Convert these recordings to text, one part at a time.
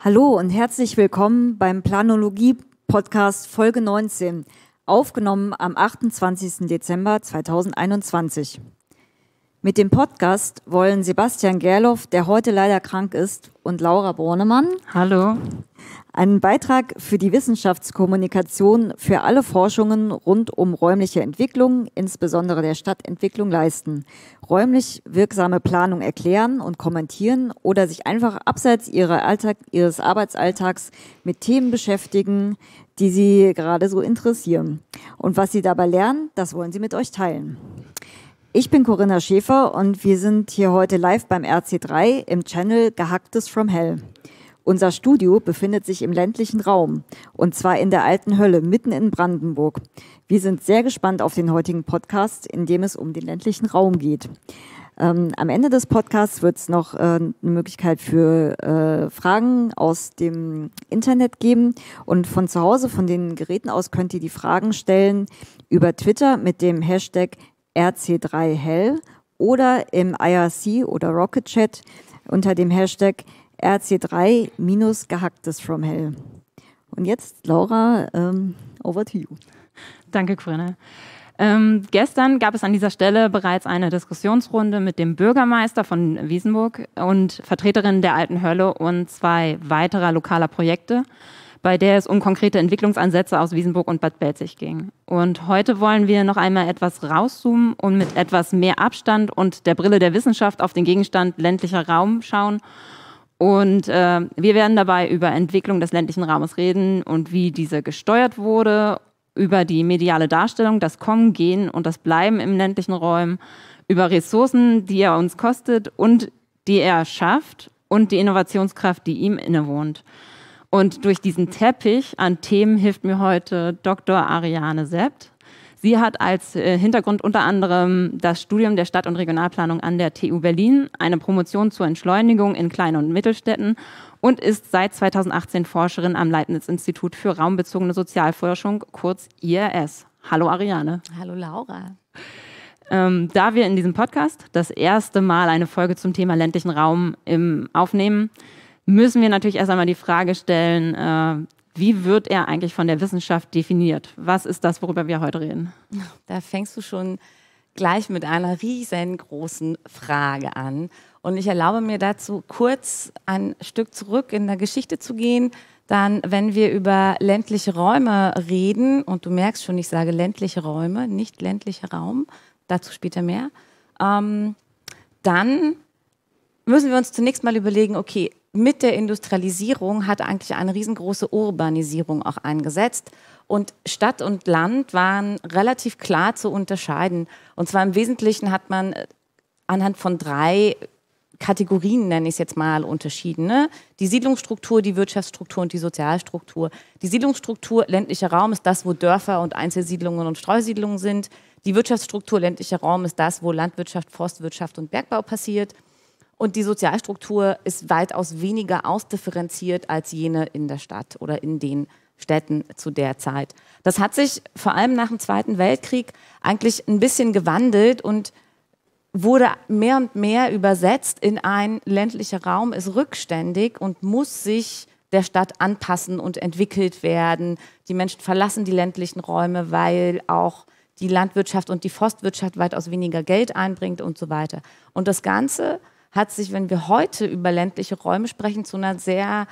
Hallo und herzlich willkommen beim Planologie-Podcast Folge 19, aufgenommen am 28. Dezember 2021. Mit dem Podcast wollen Sebastian Gerloff, der heute leider krank ist, und Laura Bornemann Hallo. Ein Beitrag für die Wissenschaftskommunikation für alle Forschungen rund um räumliche Entwicklung, insbesondere der Stadtentwicklung, leisten. Räumlich wirksame Planung erklären und kommentieren oder sich einfach abseits Alltag, ihres Arbeitsalltags mit Themen beschäftigen, die sie gerade so interessieren. Und was sie dabei lernen, das wollen sie mit euch teilen. Ich bin Corinna Schäfer und wir sind hier heute live beim RC3 im Channel Gehacktes from Hell. Unser Studio befindet sich im ländlichen Raum und zwar in der alten Hölle mitten in Brandenburg. Wir sind sehr gespannt auf den heutigen Podcast, in dem es um den ländlichen Raum geht. Ähm, am Ende des Podcasts wird es noch äh, eine Möglichkeit für äh, Fragen aus dem Internet geben. Und von zu Hause, von den Geräten aus, könnt ihr die Fragen stellen über Twitter mit dem Hashtag RC3Hell oder im IRC oder Rocket Chat unter dem Hashtag RC3 minus gehacktes from hell. Und jetzt, Laura, ähm, over to you. Danke, Corinne. Ähm, gestern gab es an dieser Stelle bereits eine Diskussionsrunde mit dem Bürgermeister von Wiesenburg und Vertreterinnen der Alten Hölle und zwei weiterer lokaler Projekte, bei der es um konkrete Entwicklungsansätze aus Wiesenburg und Bad Belzig ging. Und heute wollen wir noch einmal etwas rauszoomen und mit etwas mehr Abstand und der Brille der Wissenschaft auf den Gegenstand ländlicher Raum schauen und äh, wir werden dabei über Entwicklung des ländlichen Raumes reden und wie diese gesteuert wurde, über die mediale Darstellung, das Kommen, Gehen und das Bleiben im ländlichen Raum, über Ressourcen, die er uns kostet und die er schafft und die Innovationskraft, die ihm innewohnt. Und durch diesen Teppich an Themen hilft mir heute Dr. Ariane Sept. Sie hat als äh, Hintergrund unter anderem das Studium der Stadt- und Regionalplanung an der TU Berlin, eine Promotion zur Entschleunigung in Klein- und Mittelstädten und ist seit 2018 Forscherin am Leibniz-Institut für raumbezogene Sozialforschung, kurz IRS. Hallo Ariane. Hallo Laura. Ähm, da wir in diesem Podcast das erste Mal eine Folge zum Thema ländlichen Raum im Aufnehmen, müssen wir natürlich erst einmal die Frage stellen, äh, wie wird er eigentlich von der Wissenschaft definiert? Was ist das, worüber wir heute reden? Da fängst du schon gleich mit einer riesengroßen Frage an. Und ich erlaube mir dazu, kurz ein Stück zurück in der Geschichte zu gehen. Dann, wenn wir über ländliche Räume reden, und du merkst schon, ich sage ländliche Räume, nicht ländlicher Raum, dazu später mehr, ähm, dann müssen wir uns zunächst mal überlegen, okay, mit der Industrialisierung hat eigentlich eine riesengroße Urbanisierung auch eingesetzt. Und Stadt und Land waren relativ klar zu unterscheiden. Und zwar im Wesentlichen hat man äh, anhand von drei Kategorien, nenne ich es jetzt mal, unterschieden. Ne? Die Siedlungsstruktur, die Wirtschaftsstruktur und die Sozialstruktur. Die Siedlungsstruktur, ländlicher Raum, ist das, wo Dörfer und Einzelsiedlungen und Streusiedlungen sind. Die Wirtschaftsstruktur, ländlicher Raum, ist das, wo Landwirtschaft, Forstwirtschaft und Bergbau passiert. Und die Sozialstruktur ist weitaus weniger ausdifferenziert als jene in der Stadt oder in den Städten zu der Zeit. Das hat sich vor allem nach dem Zweiten Weltkrieg eigentlich ein bisschen gewandelt und wurde mehr und mehr übersetzt in ein ländlicher Raum ist rückständig und muss sich der Stadt anpassen und entwickelt werden. Die Menschen verlassen die ländlichen Räume, weil auch die Landwirtschaft und die Forstwirtschaft weitaus weniger Geld einbringt und so weiter. Und das Ganze hat sich, wenn wir heute über ländliche Räume sprechen, zu einer sehr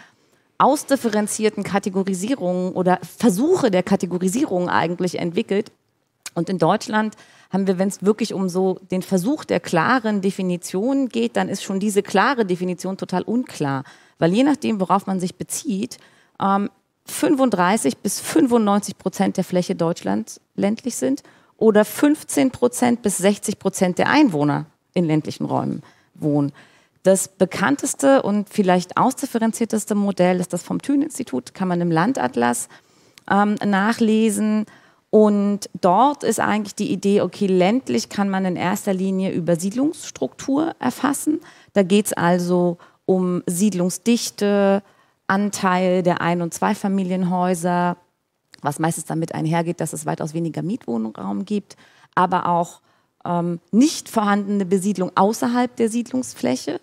ausdifferenzierten Kategorisierung oder Versuche der Kategorisierung eigentlich entwickelt. Und in Deutschland haben wir, wenn es wirklich um so den Versuch der klaren Definition geht, dann ist schon diese klare Definition total unklar. Weil je nachdem, worauf man sich bezieht, 35 ähm, bis 95 Prozent der Fläche Deutschlands ländlich sind oder 15 Prozent bis 60 Prozent der Einwohner in ländlichen Räumen. Wohnen. Das bekannteste und vielleicht ausdifferenzierteste Modell ist das vom Thünen-Institut, kann man im Landatlas ähm, nachlesen. Und dort ist eigentlich die Idee, okay, ländlich kann man in erster Linie über Siedlungsstruktur erfassen. Da geht es also um Siedlungsdichte, Anteil der Ein- und Zweifamilienhäuser, was meistens damit einhergeht, dass es weitaus weniger Mietwohnraum gibt, aber auch ähm, nicht vorhandene Besiedlung außerhalb der Siedlungsfläche.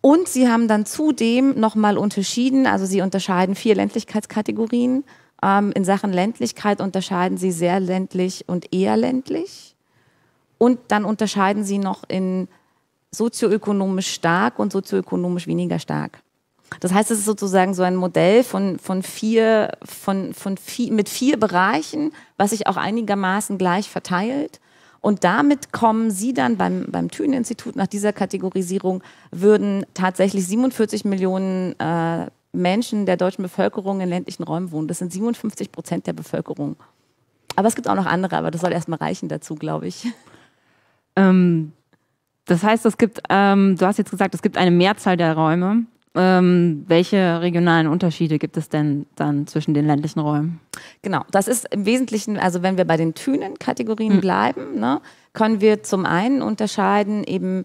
Und sie haben dann zudem nochmal unterschieden, also sie unterscheiden vier Ländlichkeitskategorien. Ähm, in Sachen Ländlichkeit unterscheiden sie sehr ländlich und eher ländlich. Und dann unterscheiden sie noch in sozioökonomisch stark und sozioökonomisch weniger stark. Das heißt, es ist sozusagen so ein Modell von, von vier, von, von vier, mit vier Bereichen, was sich auch einigermaßen gleich verteilt und damit kommen Sie dann beim, beim Thünen-Institut nach dieser Kategorisierung, würden tatsächlich 47 Millionen äh, Menschen der deutschen Bevölkerung in ländlichen Räumen wohnen. Das sind 57 Prozent der Bevölkerung. Aber es gibt auch noch andere, aber das soll erstmal reichen dazu, glaube ich. Ähm, das heißt, es gibt, ähm, du hast jetzt gesagt, es gibt eine Mehrzahl der Räume. Ähm, welche regionalen Unterschiede gibt es denn dann zwischen den ländlichen Räumen? Genau, das ist im Wesentlichen, also wenn wir bei den Thünen-Kategorien mhm. bleiben, ne, können wir zum einen unterscheiden eben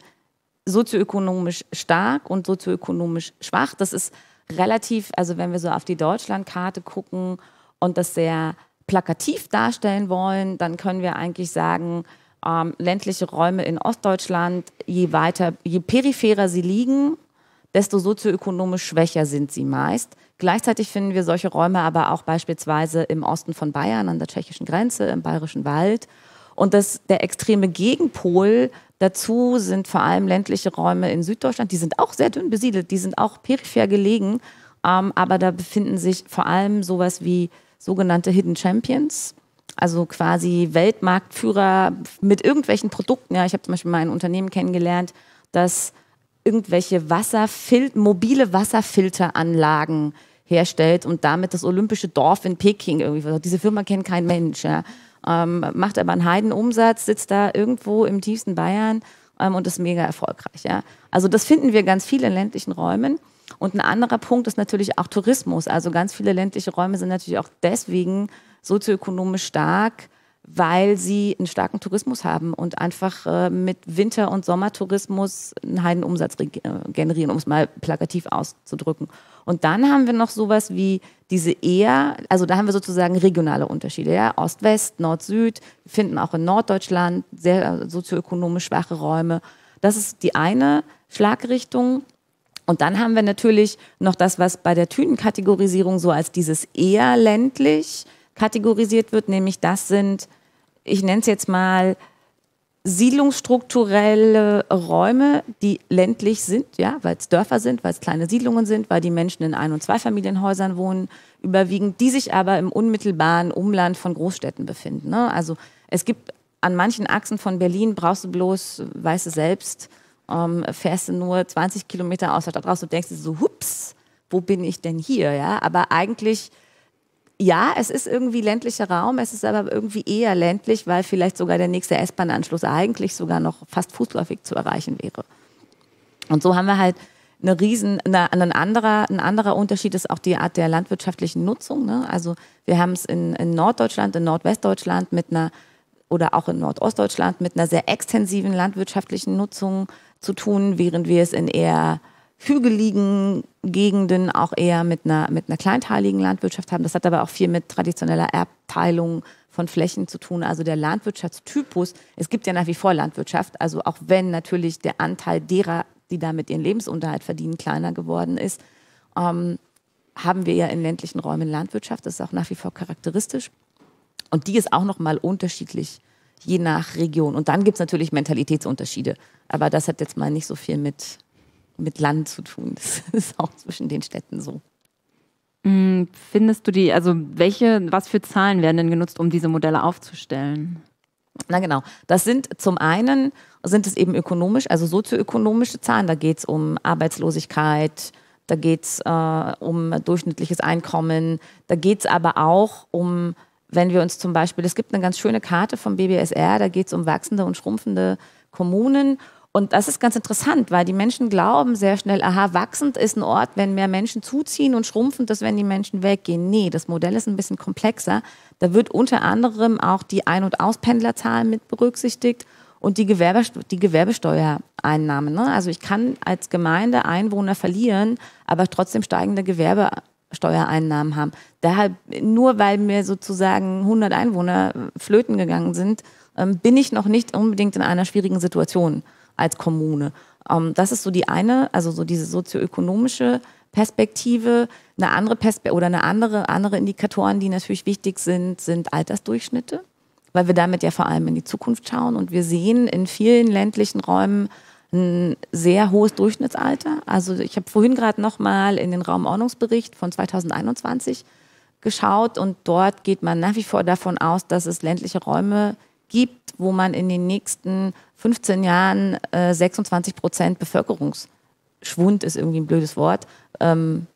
sozioökonomisch stark und sozioökonomisch schwach. Das ist relativ, also wenn wir so auf die Deutschlandkarte gucken und das sehr plakativ darstellen wollen, dann können wir eigentlich sagen, ähm, ländliche Räume in Ostdeutschland, je weiter, je peripherer sie liegen, desto sozioökonomisch schwächer sind sie meist. Gleichzeitig finden wir solche Räume aber auch beispielsweise im Osten von Bayern, an der tschechischen Grenze, im bayerischen Wald. Und das, der extreme Gegenpol dazu sind vor allem ländliche Räume in Süddeutschland. Die sind auch sehr dünn besiedelt, die sind auch peripher gelegen. Ähm, aber da befinden sich vor allem sowas wie sogenannte Hidden Champions, also quasi Weltmarktführer mit irgendwelchen Produkten. Ja, ich habe zum Beispiel mein Unternehmen kennengelernt, das irgendwelche Wasserfil mobile Wasserfilteranlagen herstellt und damit das olympische Dorf in Peking irgendwie. Diese Firma kennt kein Mensch. Ja. Ähm, macht aber einen Heidenumsatz, sitzt da irgendwo im tiefsten Bayern ähm, und ist mega erfolgreich. Ja. Also das finden wir ganz viel in ländlichen Räumen. Und ein anderer Punkt ist natürlich auch Tourismus. Also ganz viele ländliche Räume sind natürlich auch deswegen sozioökonomisch stark, weil sie einen starken Tourismus haben und einfach äh, mit Winter- und Sommertourismus einen heiden Umsatz äh, generieren, um es mal plakativ auszudrücken. Und dann haben wir noch sowas wie diese eher, also da haben wir sozusagen regionale Unterschiede, ja, Ost-West, Nord-Süd, finden auch in Norddeutschland sehr äh, sozioökonomisch schwache Räume. Das ist die eine Schlagrichtung. Und dann haben wir natürlich noch das, was bei der Thünen-Kategorisierung so als dieses eher ländlich, kategorisiert wird, nämlich das sind, ich nenne es jetzt mal, siedlungsstrukturelle Räume, die ländlich sind, ja, weil es Dörfer sind, weil es kleine Siedlungen sind, weil die Menschen in Ein- und Zweifamilienhäusern wohnen, überwiegend, die sich aber im unmittelbaren Umland von Großstädten befinden. Ne? Also es gibt an manchen Achsen von Berlin brauchst du bloß, weißt du selbst, ähm, fährst du nur 20 Kilometer aus der Stadt raus und denkst dir so, hups, wo bin ich denn hier? Ja? Aber eigentlich ja, es ist irgendwie ländlicher Raum, es ist aber irgendwie eher ländlich, weil vielleicht sogar der nächste S-Bahn-Anschluss eigentlich sogar noch fast fußläufig zu erreichen wäre. Und so haben wir halt eine riesen, eine, ein, anderer, ein anderer Unterschied ist auch die Art der landwirtschaftlichen Nutzung. Ne? Also wir haben es in, in Norddeutschland, in Nordwestdeutschland mit einer oder auch in Nordostdeutschland mit einer sehr extensiven landwirtschaftlichen Nutzung zu tun, während wir es in eher hügeligen Gegenden auch eher mit einer, mit einer kleinteiligen Landwirtschaft haben. Das hat aber auch viel mit traditioneller Erbteilung von Flächen zu tun. Also der Landwirtschaftstypus, es gibt ja nach wie vor Landwirtschaft, also auch wenn natürlich der Anteil derer, die damit ihren Lebensunterhalt verdienen, kleiner geworden ist, ähm, haben wir ja in ländlichen Räumen Landwirtschaft. Das ist auch nach wie vor charakteristisch. Und die ist auch nochmal unterschiedlich je nach Region. Und dann gibt es natürlich Mentalitätsunterschiede. Aber das hat jetzt mal nicht so viel mit mit Land zu tun. Das ist auch zwischen den Städten so. Mm, findest du die, also welche, was für Zahlen werden denn genutzt, um diese Modelle aufzustellen? Na genau, das sind zum einen, sind es eben ökonomisch, also sozioökonomische Zahlen, da geht es um Arbeitslosigkeit, da geht es äh, um durchschnittliches Einkommen, da geht es aber auch um, wenn wir uns zum Beispiel, es gibt eine ganz schöne Karte vom BBSR, da geht es um wachsende und schrumpfende Kommunen und das ist ganz interessant, weil die Menschen glauben sehr schnell, aha, wachsend ist ein Ort, wenn mehr Menschen zuziehen und schrumpfend ist, wenn die Menschen weggehen. Nee, das Modell ist ein bisschen komplexer. Da wird unter anderem auch die Ein- und Auspendlerzahl mit berücksichtigt und die, Gewerbe, die Gewerbesteuereinnahmen. Ne? Also ich kann als Gemeinde Einwohner verlieren, aber trotzdem steigende Gewerbesteuereinnahmen haben. Daher, nur weil mir sozusagen 100 Einwohner äh, flöten gegangen sind, ähm, bin ich noch nicht unbedingt in einer schwierigen Situation als Kommune. Ähm, das ist so die eine, also so diese sozioökonomische Perspektive. Eine andere Perspe oder eine andere, andere Indikatoren, die natürlich wichtig sind, sind Altersdurchschnitte, weil wir damit ja vor allem in die Zukunft schauen und wir sehen in vielen ländlichen Räumen ein sehr hohes Durchschnittsalter. Also ich habe vorhin gerade noch mal in den Raumordnungsbericht von 2021 geschaut und dort geht man nach wie vor davon aus, dass es ländliche Räume gibt, Land, wo man in den nächsten 15 Jahren äh, 26 Prozent Bevölkerungsschwund ist irgendwie ein blödes Wort. Ähm,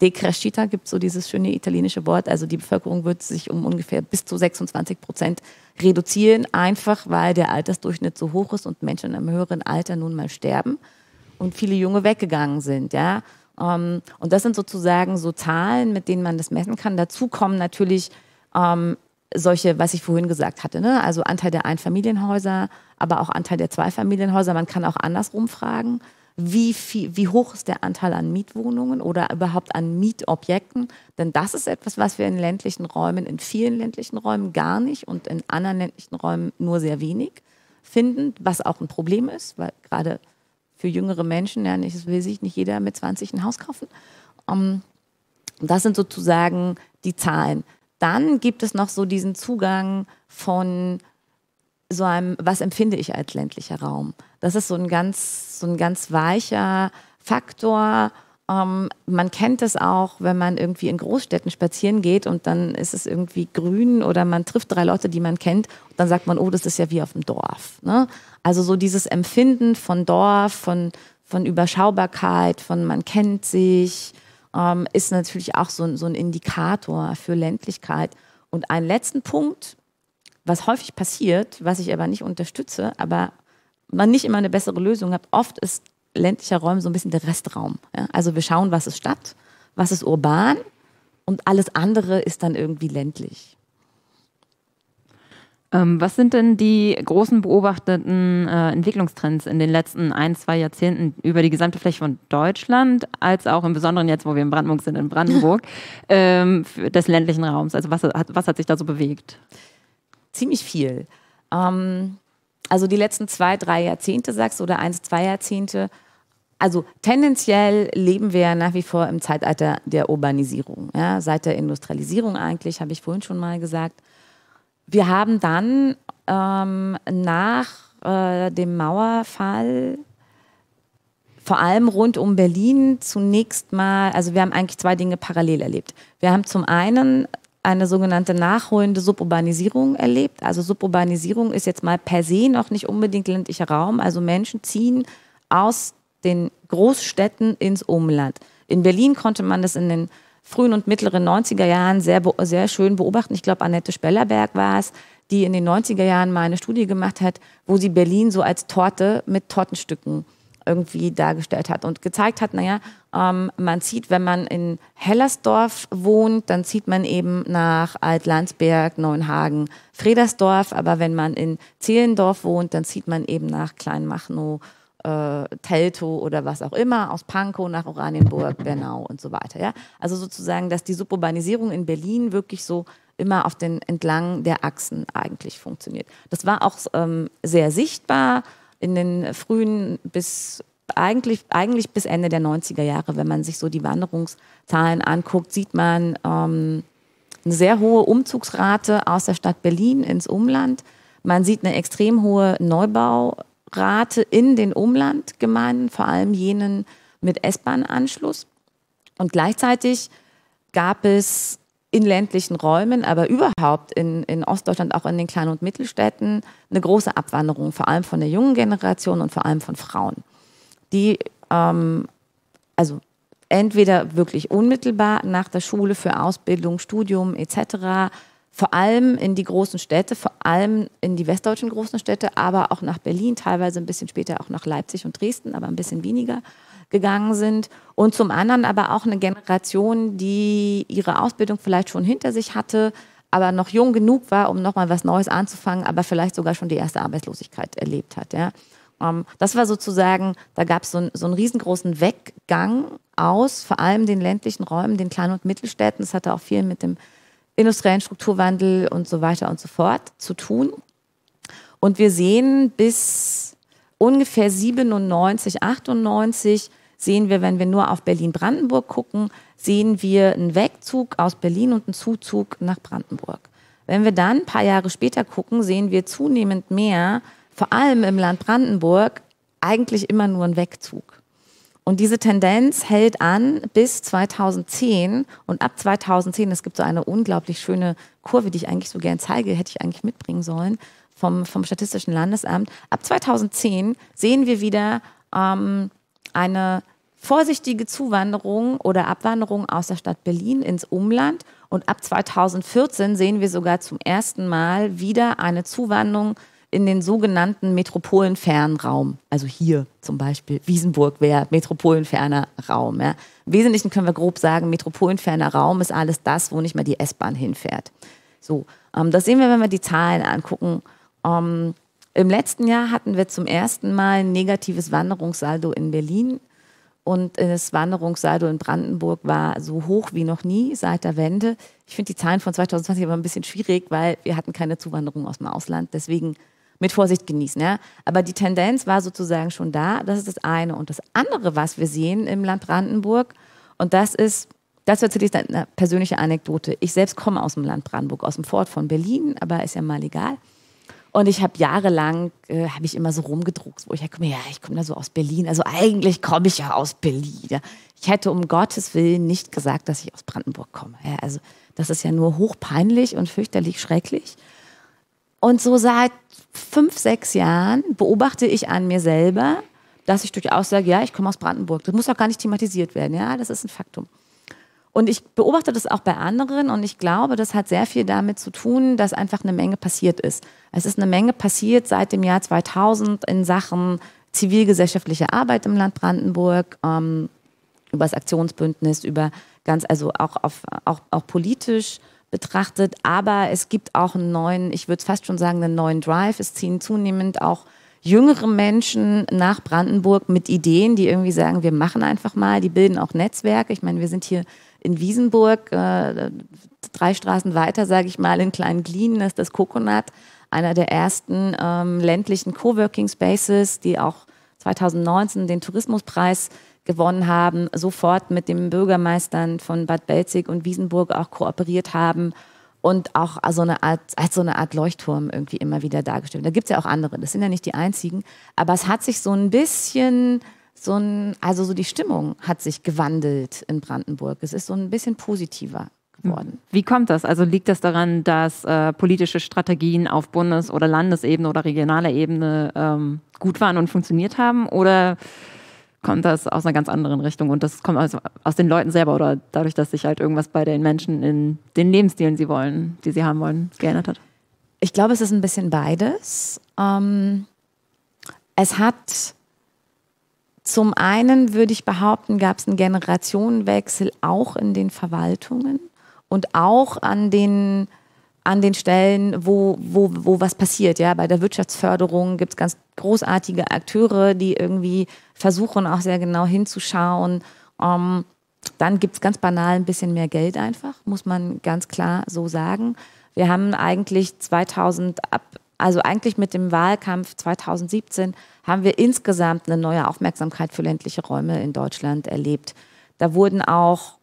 Decrescita gibt so dieses schöne italienische Wort. Also die Bevölkerung wird sich um ungefähr bis zu 26 Prozent reduzieren, einfach weil der Altersdurchschnitt so hoch ist und Menschen im höheren Alter nun mal sterben und viele Junge weggegangen sind. Ja? Ähm, und das sind sozusagen so Zahlen, mit denen man das messen kann. Dazu kommen natürlich ähm, solche, was ich vorhin gesagt hatte, ne? also Anteil der Einfamilienhäuser, aber auch Anteil der Zweifamilienhäuser. Man kann auch andersrum fragen, wie, viel, wie hoch ist der Anteil an Mietwohnungen oder überhaupt an Mietobjekten? Denn das ist etwas, was wir in ländlichen Räumen, in vielen ländlichen Räumen gar nicht und in anderen ländlichen Räumen nur sehr wenig finden, was auch ein Problem ist, weil gerade für jüngere Menschen, ja, nicht, will sich nicht jeder mit 20 ein Haus kaufen. Um, ähm, das sind sozusagen die Zahlen. Dann gibt es noch so diesen Zugang von so einem, was empfinde ich als ländlicher Raum? Das ist so ein ganz, so ein ganz weicher Faktor. Ähm, man kennt es auch, wenn man irgendwie in Großstädten spazieren geht und dann ist es irgendwie grün oder man trifft drei Leute, die man kennt und dann sagt man, oh, das ist ja wie auf dem Dorf. Ne? Also so dieses Empfinden von Dorf, von, von Überschaubarkeit, von man kennt sich, ähm, ist natürlich auch so, so ein Indikator für Ländlichkeit. Und einen letzten Punkt, was häufig passiert, was ich aber nicht unterstütze, aber man nicht immer eine bessere Lösung hat, oft ist ländlicher Raum so ein bisschen der Restraum. Ja? Also wir schauen, was ist Stadt, was ist urban und alles andere ist dann irgendwie ländlich. Ähm, was sind denn die großen beobachteten äh, Entwicklungstrends in den letzten ein, zwei Jahrzehnten über die gesamte Fläche von Deutschland, als auch im Besonderen jetzt, wo wir in Brandenburg sind, in Brandenburg, ähm, des ländlichen Raums? Also was hat, was hat sich da so bewegt? Ziemlich viel. Ähm, also die letzten zwei, drei Jahrzehnte, sagst du, oder eins, zwei Jahrzehnte. Also tendenziell leben wir nach wie vor im Zeitalter der Urbanisierung. Ja? Seit der Industrialisierung eigentlich, habe ich vorhin schon mal gesagt wir haben dann ähm, nach äh, dem Mauerfall vor allem rund um Berlin zunächst mal, also wir haben eigentlich zwei Dinge parallel erlebt. Wir haben zum einen eine sogenannte nachholende Suburbanisierung erlebt. Also Suburbanisierung ist jetzt mal per se noch nicht unbedingt ländlicher Raum. Also Menschen ziehen aus den Großstädten ins Umland. In Berlin konnte man das in den frühen und mittleren 90er Jahren sehr, sehr schön beobachten. Ich glaube, Annette Spellerberg war es, die in den 90er Jahren mal eine Studie gemacht hat, wo sie Berlin so als Torte mit Tortenstücken irgendwie dargestellt hat und gezeigt hat, naja, ähm, man zieht, wenn man in Hellersdorf wohnt, dann zieht man eben nach Altlandsberg, Neuenhagen, Fredersdorf, aber wenn man in Zehlendorf wohnt, dann zieht man eben nach Kleinmachnow äh, Teltow oder was auch immer, aus Pankow nach Oranienburg, Bernau und so weiter. Ja? Also sozusagen, dass die Suburbanisierung in Berlin wirklich so immer auf den entlang der Achsen eigentlich funktioniert. Das war auch ähm, sehr sichtbar in den frühen bis eigentlich, eigentlich bis Ende der 90er Jahre, wenn man sich so die Wanderungszahlen anguckt, sieht man ähm, eine sehr hohe Umzugsrate aus der Stadt Berlin ins Umland. Man sieht eine extrem hohe Neubau, rate in den Umlandgemeinden, vor allem jenen mit S-Bahn-Anschluss. Und gleichzeitig gab es in ländlichen Räumen, aber überhaupt in, in Ostdeutschland, auch in den Klein- und Mittelstädten, eine große Abwanderung, vor allem von der jungen Generation und vor allem von Frauen, die ähm, also entweder wirklich unmittelbar nach der Schule für Ausbildung, Studium etc vor allem in die großen Städte, vor allem in die westdeutschen großen Städte, aber auch nach Berlin, teilweise ein bisschen später auch nach Leipzig und Dresden, aber ein bisschen weniger gegangen sind. Und zum anderen aber auch eine Generation, die ihre Ausbildung vielleicht schon hinter sich hatte, aber noch jung genug war, um nochmal was Neues anzufangen, aber vielleicht sogar schon die erste Arbeitslosigkeit erlebt hat. Ja. Ähm, das war sozusagen, da gab so es so einen riesengroßen Weggang aus, vor allem den ländlichen Räumen, den kleinen und Mittelstädten. Das hatte auch viel mit dem industriellen Strukturwandel und so weiter und so fort zu tun. Und wir sehen bis ungefähr 97, 98 sehen wir, wenn wir nur auf Berlin-Brandenburg gucken, sehen wir einen Wegzug aus Berlin und einen Zuzug nach Brandenburg. Wenn wir dann ein paar Jahre später gucken, sehen wir zunehmend mehr, vor allem im Land Brandenburg, eigentlich immer nur einen Wegzug. Und diese Tendenz hält an bis 2010 und ab 2010, es gibt so eine unglaublich schöne Kurve, die ich eigentlich so gern zeige, hätte ich eigentlich mitbringen sollen, vom, vom Statistischen Landesamt. Ab 2010 sehen wir wieder ähm, eine vorsichtige Zuwanderung oder Abwanderung aus der Stadt Berlin ins Umland. Und ab 2014 sehen wir sogar zum ersten Mal wieder eine Zuwanderung in den sogenannten metropolenfernen Raum. Also hier zum Beispiel Wiesenburg wäre metropolenferner Raum. Ja. Im Wesentlichen können wir grob sagen, metropolenferner Raum ist alles das, wo nicht mehr die S-Bahn hinfährt. So, ähm, das sehen wir, wenn wir die Zahlen angucken. Ähm, Im letzten Jahr hatten wir zum ersten Mal ein negatives Wanderungssaldo in Berlin. Und das Wanderungssaldo in Brandenburg war so hoch wie noch nie seit der Wende. Ich finde die Zahlen von 2020 aber ein bisschen schwierig, weil wir hatten keine Zuwanderung aus dem Ausland. Deswegen mit Vorsicht genießen. Ja? Aber die Tendenz war sozusagen schon da. Das ist das eine. Und das andere, was wir sehen im Land Brandenburg, und das ist, das war zunächst eine persönliche Anekdote. Ich selbst komme aus dem Land Brandenburg, aus dem Fort von Berlin, aber ist ja mal egal. Und ich habe jahrelang, äh, habe ich immer so rumgedruckt, wo ich halt komme, ja, ich komme da so aus Berlin. Also eigentlich komme ich ja aus Berlin. Ja. Ich hätte um Gottes Willen nicht gesagt, dass ich aus Brandenburg komme. Ja, also das ist ja nur hochpeinlich und fürchterlich schrecklich. Und so seit fünf, sechs Jahren beobachte ich an mir selber, dass ich durchaus sage, ja, ich komme aus Brandenburg. Das muss auch gar nicht thematisiert werden. Ja, das ist ein Faktum. Und ich beobachte das auch bei anderen und ich glaube, das hat sehr viel damit zu tun, dass einfach eine Menge passiert ist. Es ist eine Menge passiert seit dem Jahr 2000 in Sachen zivilgesellschaftliche Arbeit im Land Brandenburg, ähm, über das Aktionsbündnis, über ganz, also auch, auf, auch, auch politisch betrachtet. Aber es gibt auch einen neuen, ich würde fast schon sagen, einen neuen Drive. Es ziehen zunehmend auch jüngere Menschen nach Brandenburg mit Ideen, die irgendwie sagen, wir machen einfach mal, die bilden auch Netzwerke. Ich meine, wir sind hier in Wiesenburg, äh, drei Straßen weiter, sage ich mal, in kleinen Glienen, das ist das Coconut, einer der ersten ähm, ländlichen Coworking Spaces, die auch 2019 den Tourismuspreis gewonnen haben, sofort mit den Bürgermeistern von Bad Belzig und Wiesenburg auch kooperiert haben und auch so eine Art, als so eine Art Leuchtturm irgendwie immer wieder dargestellt. Da gibt es ja auch andere, das sind ja nicht die einzigen, aber es hat sich so ein bisschen so ein, also so die Stimmung hat sich gewandelt in Brandenburg. Es ist so ein bisschen positiver Worden. Wie kommt das? Also liegt das daran, dass äh, politische Strategien auf Bundes- oder Landesebene oder regionaler Ebene ähm, gut waren und funktioniert haben? Oder kommt das aus einer ganz anderen Richtung und das kommt aus, aus den Leuten selber oder dadurch, dass sich halt irgendwas bei den Menschen in den Lebensstilen, sie wollen, die sie haben wollen, geändert hat? Ich glaube, es ist ein bisschen beides. Ähm, es hat zum einen, würde ich behaupten, gab es einen Generationenwechsel auch in den Verwaltungen und auch an den an den Stellen, wo, wo, wo was passiert. Ja? Bei der Wirtschaftsförderung gibt es ganz großartige Akteure, die irgendwie versuchen, auch sehr genau hinzuschauen. Ähm, dann gibt es ganz banal ein bisschen mehr Geld einfach, muss man ganz klar so sagen. Wir haben eigentlich 2000 ab, also eigentlich mit dem Wahlkampf 2017 haben wir insgesamt eine neue Aufmerksamkeit für ländliche Räume in Deutschland erlebt. Da wurden auch,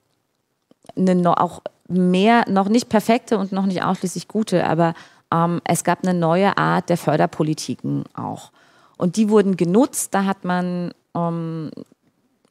eine, auch mehr, noch nicht perfekte und noch nicht ausschließlich gute, aber ähm, es gab eine neue Art der Förderpolitiken auch. Und die wurden genutzt, da hat man ähm,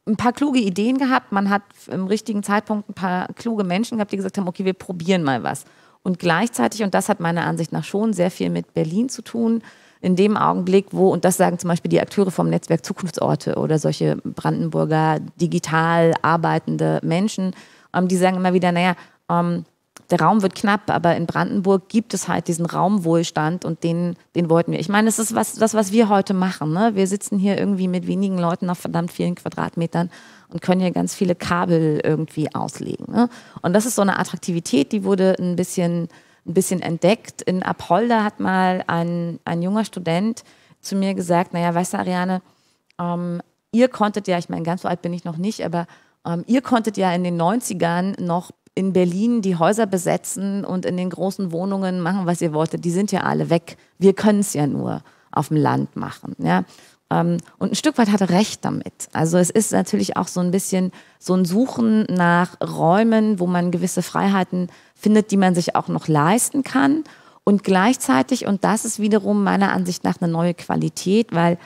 ein paar kluge Ideen gehabt, man hat im richtigen Zeitpunkt ein paar kluge Menschen gehabt, die gesagt haben, okay, wir probieren mal was. Und gleichzeitig, und das hat meiner Ansicht nach schon sehr viel mit Berlin zu tun, in dem Augenblick, wo, und das sagen zum Beispiel die Akteure vom Netzwerk Zukunftsorte oder solche Brandenburger digital arbeitende Menschen, ähm, die sagen immer wieder, naja, ähm, der Raum wird knapp, aber in Brandenburg gibt es halt diesen Raumwohlstand und den, den wollten wir. Ich meine, es ist was, das, was wir heute machen. Ne? Wir sitzen hier irgendwie mit wenigen Leuten auf verdammt vielen Quadratmetern und können hier ganz viele Kabel irgendwie auslegen. Ne? Und das ist so eine Attraktivität, die wurde ein bisschen, ein bisschen entdeckt. In Apolda hat mal ein, ein junger Student zu mir gesagt, naja, weißt du, Ariane, ähm, ihr konntet ja, ich meine, ganz so alt bin ich noch nicht, aber ähm, ihr konntet ja in den 90ern noch in Berlin die Häuser besetzen und in den großen Wohnungen machen, was ihr wolltet, die sind ja alle weg. Wir können es ja nur auf dem Land machen. Ja? Ähm, und ein Stück weit hat er recht damit. Also es ist natürlich auch so ein bisschen so ein Suchen nach Räumen, wo man gewisse Freiheiten findet, die man sich auch noch leisten kann. Und gleichzeitig, und das ist wiederum meiner Ansicht nach eine neue Qualität, weil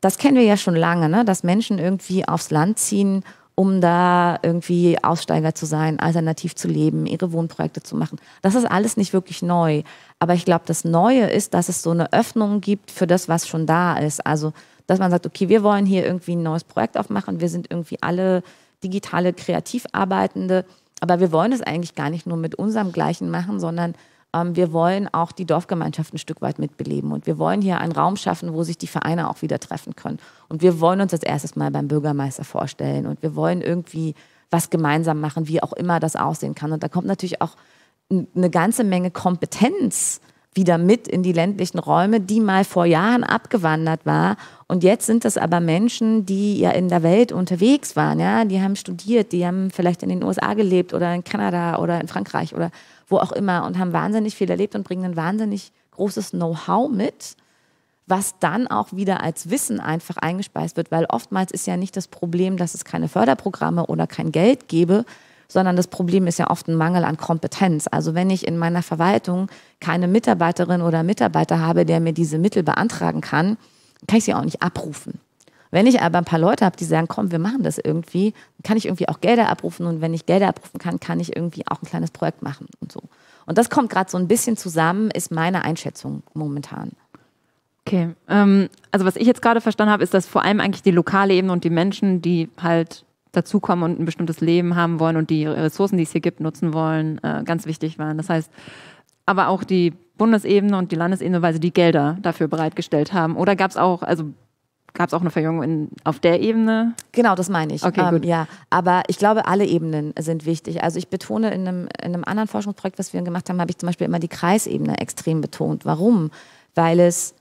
das kennen wir ja schon lange, ne? dass Menschen irgendwie aufs Land ziehen um da irgendwie Aussteiger zu sein, alternativ zu leben, ihre Wohnprojekte zu machen. Das ist alles nicht wirklich neu. Aber ich glaube, das Neue ist, dass es so eine Öffnung gibt für das, was schon da ist. Also, dass man sagt, okay, wir wollen hier irgendwie ein neues Projekt aufmachen, wir sind irgendwie alle digitale kreativ arbeitende. aber wir wollen es eigentlich gar nicht nur mit unserem Gleichen machen, sondern ähm, wir wollen auch die Dorfgemeinschaft ein Stück weit mitbeleben. Und wir wollen hier einen Raum schaffen, wo sich die Vereine auch wieder treffen können. Und wir wollen uns als erstes mal beim Bürgermeister vorstellen. Und wir wollen irgendwie was gemeinsam machen, wie auch immer das aussehen kann. Und da kommt natürlich auch eine ganze Menge Kompetenz wieder mit in die ländlichen Räume, die mal vor Jahren abgewandert war. Und jetzt sind das aber Menschen, die ja in der Welt unterwegs waren. Ja? Die haben studiert, die haben vielleicht in den USA gelebt oder in Kanada oder in Frankreich oder wo auch immer und haben wahnsinnig viel erlebt und bringen ein wahnsinnig großes Know-how mit, was dann auch wieder als Wissen einfach eingespeist wird, weil oftmals ist ja nicht das Problem, dass es keine Förderprogramme oder kein Geld gäbe, sondern das Problem ist ja oft ein Mangel an Kompetenz. Also wenn ich in meiner Verwaltung keine Mitarbeiterin oder Mitarbeiter habe, der mir diese Mittel beantragen kann, kann ich sie auch nicht abrufen. Wenn ich aber ein paar Leute habe, die sagen, komm, wir machen das irgendwie, kann ich irgendwie auch Gelder abrufen und wenn ich Gelder abrufen kann, kann ich irgendwie auch ein kleines Projekt machen und so. Und das kommt gerade so ein bisschen zusammen, ist meine Einschätzung momentan. Okay, ähm, also was ich jetzt gerade verstanden habe, ist, dass vor allem eigentlich die lokale Ebene und die Menschen, die halt dazukommen und ein bestimmtes Leben haben wollen und die Ressourcen, die es hier gibt, nutzen wollen, äh, ganz wichtig waren. Das heißt, aber auch die Bundesebene und die Landesebene, weil sie die Gelder dafür bereitgestellt haben. Oder gab es auch, also gab es auch eine Verjüngung in, auf der Ebene? Genau, das meine ich. Okay, ähm, Ja, aber ich glaube, alle Ebenen sind wichtig. Also ich betone in einem, in einem anderen Forschungsprojekt, was wir gemacht haben, habe ich zum Beispiel immer die Kreisebene extrem betont. Warum? Weil es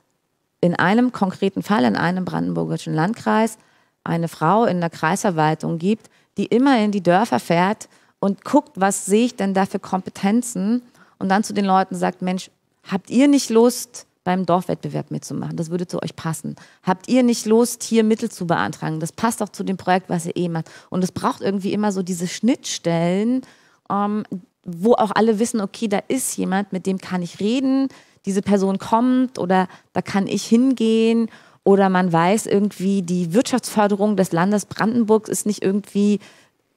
in einem konkreten Fall, in einem brandenburgischen Landkreis, eine Frau in der Kreisverwaltung gibt, die immer in die Dörfer fährt und guckt, was sehe ich denn da für Kompetenzen und dann zu den Leuten sagt, Mensch, habt ihr nicht Lust, beim Dorfwettbewerb mitzumachen. Das würde zu euch passen. Habt ihr nicht Lust, hier Mittel zu beantragen? Das passt auch zu dem Projekt, was ihr eh macht. Und es braucht irgendwie immer so diese Schnittstellen, ähm, wo auch alle wissen, okay, da ist jemand, mit dem kann ich reden, diese Person kommt oder da kann ich hingehen oder man weiß irgendwie, die Wirtschaftsförderung des Landes Brandenburg ist nicht irgendwie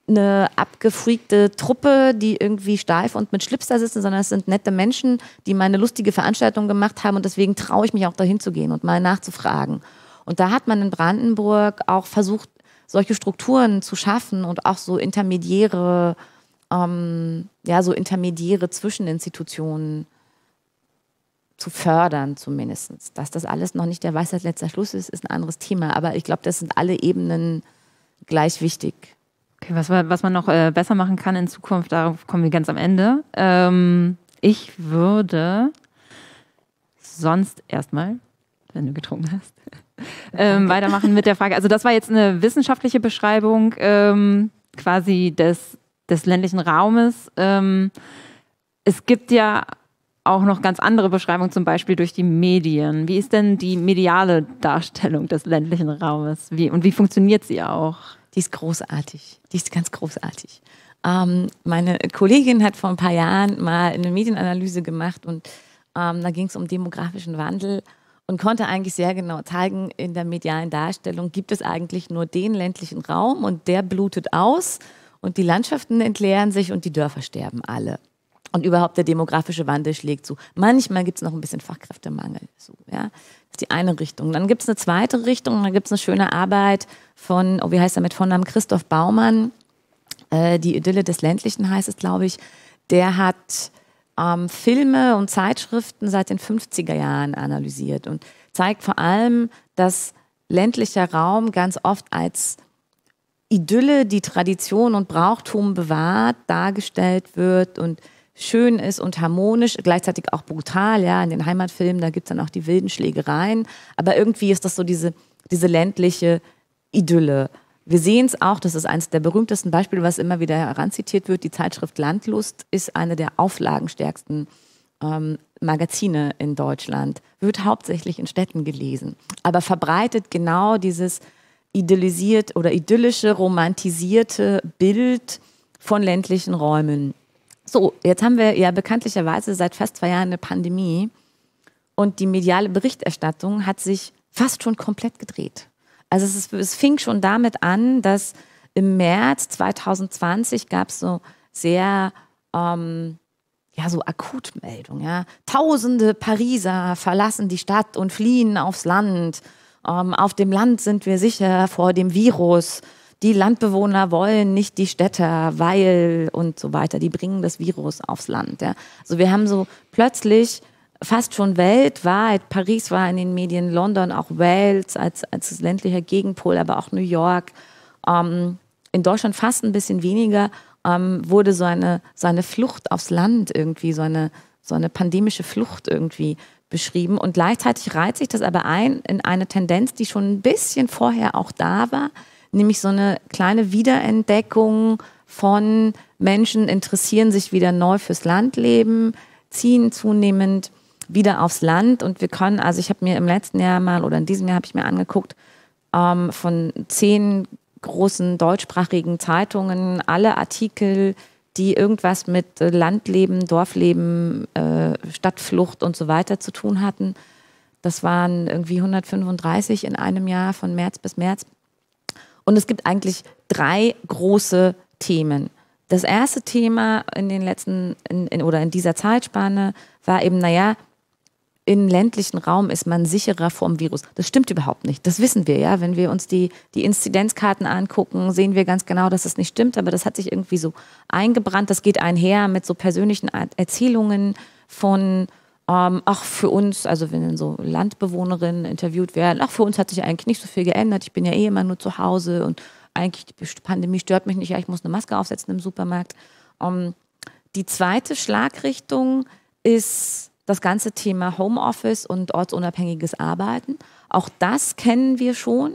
eine abgefreakte Truppe, die irgendwie steif und mit Schlips da sitzen, sondern es sind nette Menschen, die meine lustige Veranstaltung gemacht haben und deswegen traue ich mich auch dahin zu gehen und mal nachzufragen. Und da hat man in Brandenburg auch versucht, solche Strukturen zu schaffen und auch so intermediäre, ähm, ja, so intermediäre Zwischeninstitutionen zu fördern zumindest. Dass das alles noch nicht der Weisheit letzter Schluss ist, ist ein anderes Thema. Aber ich glaube, das sind alle Ebenen gleich wichtig. Okay, was, was man noch äh, besser machen kann in Zukunft, darauf kommen wir ganz am Ende. Ähm, ich würde sonst erstmal, wenn du getrunken hast, ähm, weitermachen mit der Frage. Also das war jetzt eine wissenschaftliche Beschreibung ähm, quasi des, des ländlichen Raumes. Ähm, es gibt ja auch noch ganz andere Beschreibungen, zum Beispiel durch die Medien. Wie ist denn die mediale Darstellung des ländlichen Raumes? Wie, und wie funktioniert sie auch? Die ist großartig. Die ist ganz großartig. Ähm, meine Kollegin hat vor ein paar Jahren mal eine Medienanalyse gemacht und ähm, da ging es um demografischen Wandel und konnte eigentlich sehr genau zeigen, in der medialen Darstellung gibt es eigentlich nur den ländlichen Raum und der blutet aus und die Landschaften entleeren sich und die Dörfer sterben alle. Und überhaupt der demografische Wandel schlägt zu. Manchmal gibt es noch ein bisschen Fachkräftemangel. So, ja? Das ist die eine Richtung. Dann gibt es eine zweite Richtung. Dann gibt es eine schöne Arbeit von, oh, wie heißt er mit Vornamen? Christoph Baumann. Äh, die Idylle des Ländlichen heißt es, glaube ich. Der hat ähm, Filme und Zeitschriften seit den 50er Jahren analysiert und zeigt vor allem, dass ländlicher Raum ganz oft als Idylle, die Tradition und Brauchtum bewahrt, dargestellt wird und schön ist und harmonisch, gleichzeitig auch brutal, ja, in den Heimatfilmen, da gibt es dann auch die wilden Schlägereien, aber irgendwie ist das so diese, diese ländliche Idylle. Wir sehen es auch, das ist eines der berühmtesten Beispiele, was immer wieder heranzitiert wird, die Zeitschrift Landlust ist eine der auflagenstärksten ähm, Magazine in Deutschland, wird hauptsächlich in Städten gelesen, aber verbreitet genau dieses idyllisiert oder idyllische, romantisierte Bild von ländlichen Räumen. So, jetzt haben wir ja bekanntlicherweise seit fast zwei Jahren eine Pandemie und die mediale Berichterstattung hat sich fast schon komplett gedreht. Also es, ist, es fing schon damit an, dass im März 2020 gab es so sehr ähm, ja, so Akutmeldung. Ja. Tausende Pariser verlassen die Stadt und fliehen aufs Land. Ähm, auf dem Land sind wir sicher vor dem Virus die Landbewohner wollen nicht die Städter, weil und so weiter. Die bringen das Virus aufs Land. Ja. Also wir haben so plötzlich fast schon weltweit, Paris war in den Medien, London, auch Wales als, als ländlicher Gegenpol, aber auch New York. Ähm, in Deutschland fast ein bisschen weniger, ähm, wurde so eine, so eine Flucht aufs Land irgendwie, so eine, so eine pandemische Flucht irgendwie beschrieben. Und gleichzeitig reiht sich das aber ein in eine Tendenz, die schon ein bisschen vorher auch da war, nämlich so eine kleine Wiederentdeckung von Menschen interessieren sich wieder neu fürs Landleben, ziehen zunehmend wieder aufs Land und wir können, also ich habe mir im letzten Jahr mal oder in diesem Jahr habe ich mir angeguckt, ähm, von zehn großen deutschsprachigen Zeitungen alle Artikel, die irgendwas mit äh, Landleben, Dorfleben, äh, Stadtflucht und so weiter zu tun hatten. Das waren irgendwie 135 in einem Jahr von März bis März. Und es gibt eigentlich drei große Themen. Das erste Thema in den letzten in, in, oder in dieser Zeitspanne war eben, naja, im ländlichen Raum ist man sicherer vor dem Virus. Das stimmt überhaupt nicht. Das wissen wir ja. Wenn wir uns die, die Inzidenzkarten angucken, sehen wir ganz genau, dass das nicht stimmt. Aber das hat sich irgendwie so eingebrannt. Das geht einher mit so persönlichen Erzählungen von ähm, ach, für uns, also wenn so Landbewohnerinnen interviewt werden, ach, für uns hat sich eigentlich nicht so viel geändert. Ich bin ja eh immer nur zu Hause und eigentlich die Pandemie stört mich nicht. Ja, ich muss eine Maske aufsetzen im Supermarkt. Ähm, die zweite Schlagrichtung ist das ganze Thema Homeoffice und ortsunabhängiges Arbeiten. Auch das kennen wir schon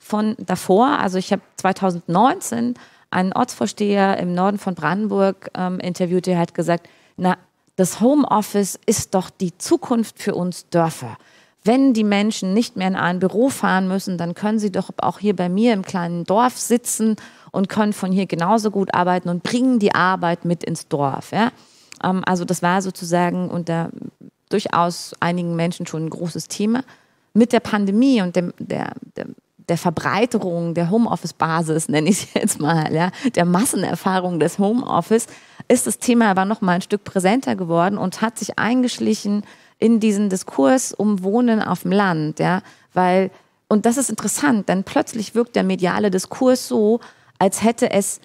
von davor. Also ich habe 2019 einen Ortsvorsteher im Norden von Brandenburg ähm, interviewt, der hat gesagt, na, das Homeoffice ist doch die Zukunft für uns Dörfer. Wenn die Menschen nicht mehr in ein Büro fahren müssen, dann können sie doch auch hier bei mir im kleinen Dorf sitzen und können von hier genauso gut arbeiten und bringen die Arbeit mit ins Dorf. Ja? Ähm, also das war sozusagen unter durchaus einigen Menschen schon ein großes Thema. Mit der Pandemie und dem, der, der, der Verbreiterung der Homeoffice-Basis, nenne ich es jetzt mal, ja, der Massenerfahrung des Homeoffice, ist das Thema aber noch mal ein Stück präsenter geworden und hat sich eingeschlichen in diesen Diskurs um Wohnen auf dem Land, ja, weil und das ist interessant, denn plötzlich wirkt der mediale Diskurs so, als hätte es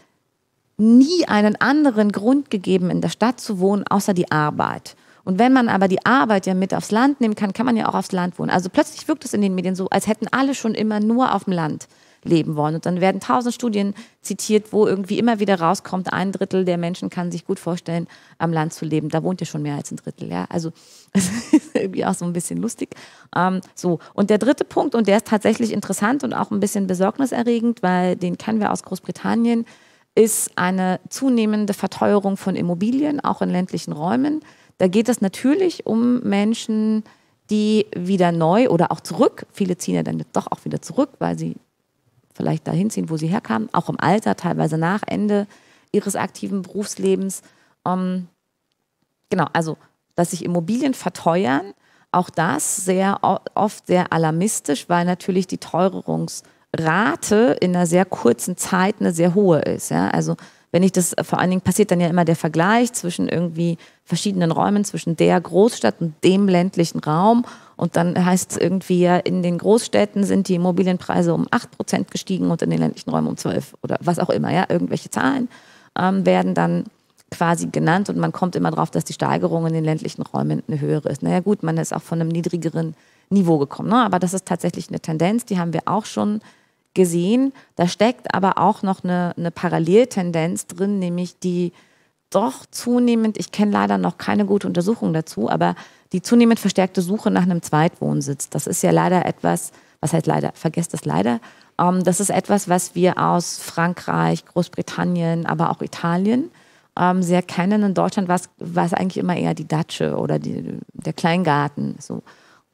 nie einen anderen Grund gegeben, in der Stadt zu wohnen, außer die Arbeit. Und wenn man aber die Arbeit ja mit aufs Land nehmen kann, kann man ja auch aufs Land wohnen. Also plötzlich wirkt es in den Medien so, als hätten alle schon immer nur auf dem Land leben wollen. Und dann werden tausend Studien zitiert, wo irgendwie immer wieder rauskommt, ein Drittel der Menschen kann sich gut vorstellen, am Land zu leben. Da wohnt ja schon mehr als ein Drittel. Ja? Also das ist irgendwie auch so ein bisschen lustig. Ähm, so. Und der dritte Punkt, und der ist tatsächlich interessant und auch ein bisschen besorgniserregend, weil den kennen wir aus Großbritannien, ist eine zunehmende Verteuerung von Immobilien, auch in ländlichen Räumen. Da geht es natürlich um Menschen, die wieder neu oder auch zurück, viele ziehen ja dann doch auch wieder zurück, weil sie vielleicht dahin ziehen, wo sie herkamen, auch im Alter, teilweise nach Ende ihres aktiven Berufslebens. Ähm, genau, also dass sich Immobilien verteuern, auch das sehr oft sehr alarmistisch, weil natürlich die Teuerungsrate in einer sehr kurzen Zeit eine sehr hohe ist. Ja? Also wenn ich das, äh, vor allen Dingen passiert dann ja immer der Vergleich zwischen irgendwie verschiedenen Räumen, zwischen der Großstadt und dem ländlichen Raum. Und dann heißt es irgendwie, in den Großstädten sind die Immobilienpreise um 8 Prozent gestiegen und in den ländlichen Räumen um 12 oder was auch immer. Ja? Irgendwelche Zahlen ähm, werden dann quasi genannt und man kommt immer drauf, dass die Steigerung in den ländlichen Räumen eine höhere ist. Naja gut, man ist auch von einem niedrigeren Niveau gekommen. Ne? Aber das ist tatsächlich eine Tendenz, die haben wir auch schon gesehen. Da steckt aber auch noch eine, eine Paralleltendenz drin, nämlich die doch zunehmend, ich kenne leider noch keine gute Untersuchung dazu, aber die zunehmend verstärkte Suche nach einem Zweitwohnsitz, das ist ja leider etwas, was heißt leider, vergesst das leider, ähm, das ist etwas, was wir aus Frankreich, Großbritannien, aber auch Italien ähm, sehr kennen. In Deutschland war es eigentlich immer eher die Datsche oder die, der Kleingarten. So.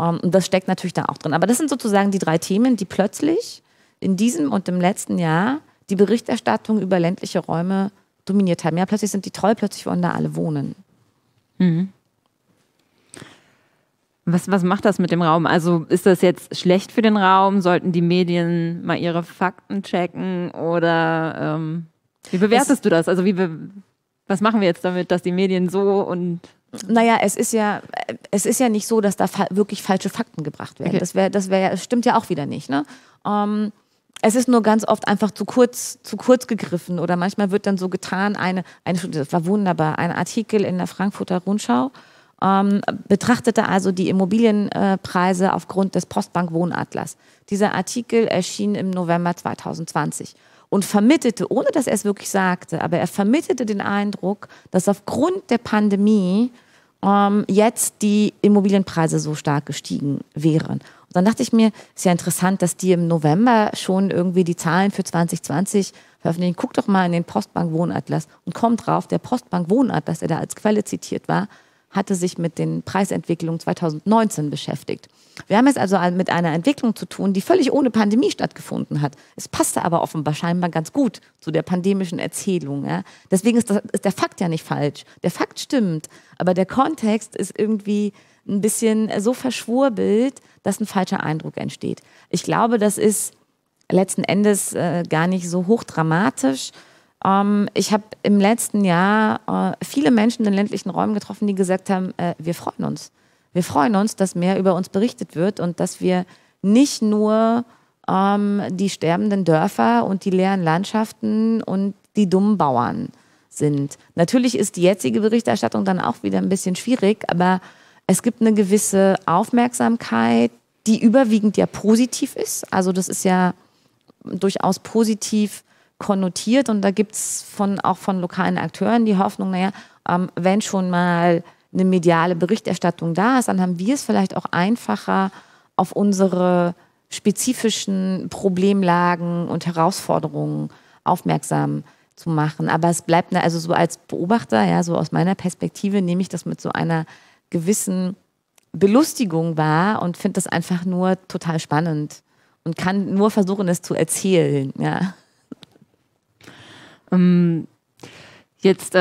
Ähm, und das steckt natürlich da auch drin. Aber das sind sozusagen die drei Themen, die plötzlich in diesem und im letzten Jahr die Berichterstattung über ländliche Räume dominiert haben. Ja, plötzlich sind die toll, plötzlich wollen da alle wohnen. Mhm. Was, was macht das mit dem Raum? Also ist das jetzt schlecht für den Raum? Sollten die Medien mal ihre Fakten checken? Oder ähm, wie bewertest es, du das? Also wie was machen wir jetzt damit, dass die Medien so und naja, es ist ja, es ist ja nicht so, dass da fa wirklich falsche Fakten gebracht werden. Okay. Das wäre, das wäre, stimmt ja auch wieder nicht. Ne? Ähm, es ist nur ganz oft einfach zu kurz, zu kurz gegriffen oder manchmal wird dann so getan, eine, eine das war wunderbar, ein Artikel in der Frankfurter Rundschau ähm, betrachtete also die Immobilienpreise aufgrund des Postbank Wohnatlas. Dieser Artikel erschien im November 2020 und vermittelte, ohne dass er es wirklich sagte, aber er vermittelte den Eindruck, dass aufgrund der Pandemie ähm, jetzt die Immobilienpreise so stark gestiegen wären. Und dann dachte ich mir, ist ja interessant, dass die im November schon irgendwie die Zahlen für 2020 veröffentlichen. Guck doch mal in den Postbank Wohnatlas und komm drauf, der Postbank Wohnatlas, der da als Quelle zitiert war, hatte sich mit den Preisentwicklungen 2019 beschäftigt. Wir haben es also mit einer Entwicklung zu tun, die völlig ohne Pandemie stattgefunden hat. Es passte aber offenbar scheinbar ganz gut zu der pandemischen Erzählung. Ja. Deswegen ist, das, ist der Fakt ja nicht falsch. Der Fakt stimmt, aber der Kontext ist irgendwie ein bisschen so verschwurbelt, dass ein falscher Eindruck entsteht. Ich glaube, das ist letzten Endes äh, gar nicht so hochdramatisch, ähm, ich habe im letzten Jahr äh, viele Menschen in ländlichen Räumen getroffen, die gesagt haben, äh, wir freuen uns. Wir freuen uns, dass mehr über uns berichtet wird und dass wir nicht nur ähm, die sterbenden Dörfer und die leeren Landschaften und die dummen Bauern sind. Natürlich ist die jetzige Berichterstattung dann auch wieder ein bisschen schwierig, aber es gibt eine gewisse Aufmerksamkeit, die überwiegend ja positiv ist. Also das ist ja durchaus positiv konnotiert und da gibt es von, auch von lokalen Akteuren die Hoffnung, naja, ähm, wenn schon mal eine mediale Berichterstattung da ist, dann haben wir es vielleicht auch einfacher auf unsere spezifischen Problemlagen und Herausforderungen aufmerksam zu machen. Aber es bleibt, also so als Beobachter, ja, so aus meiner Perspektive nehme ich das mit so einer gewissen Belustigung wahr und finde das einfach nur total spannend und kann nur versuchen, es zu erzählen, ja. Ähm, jetzt äh,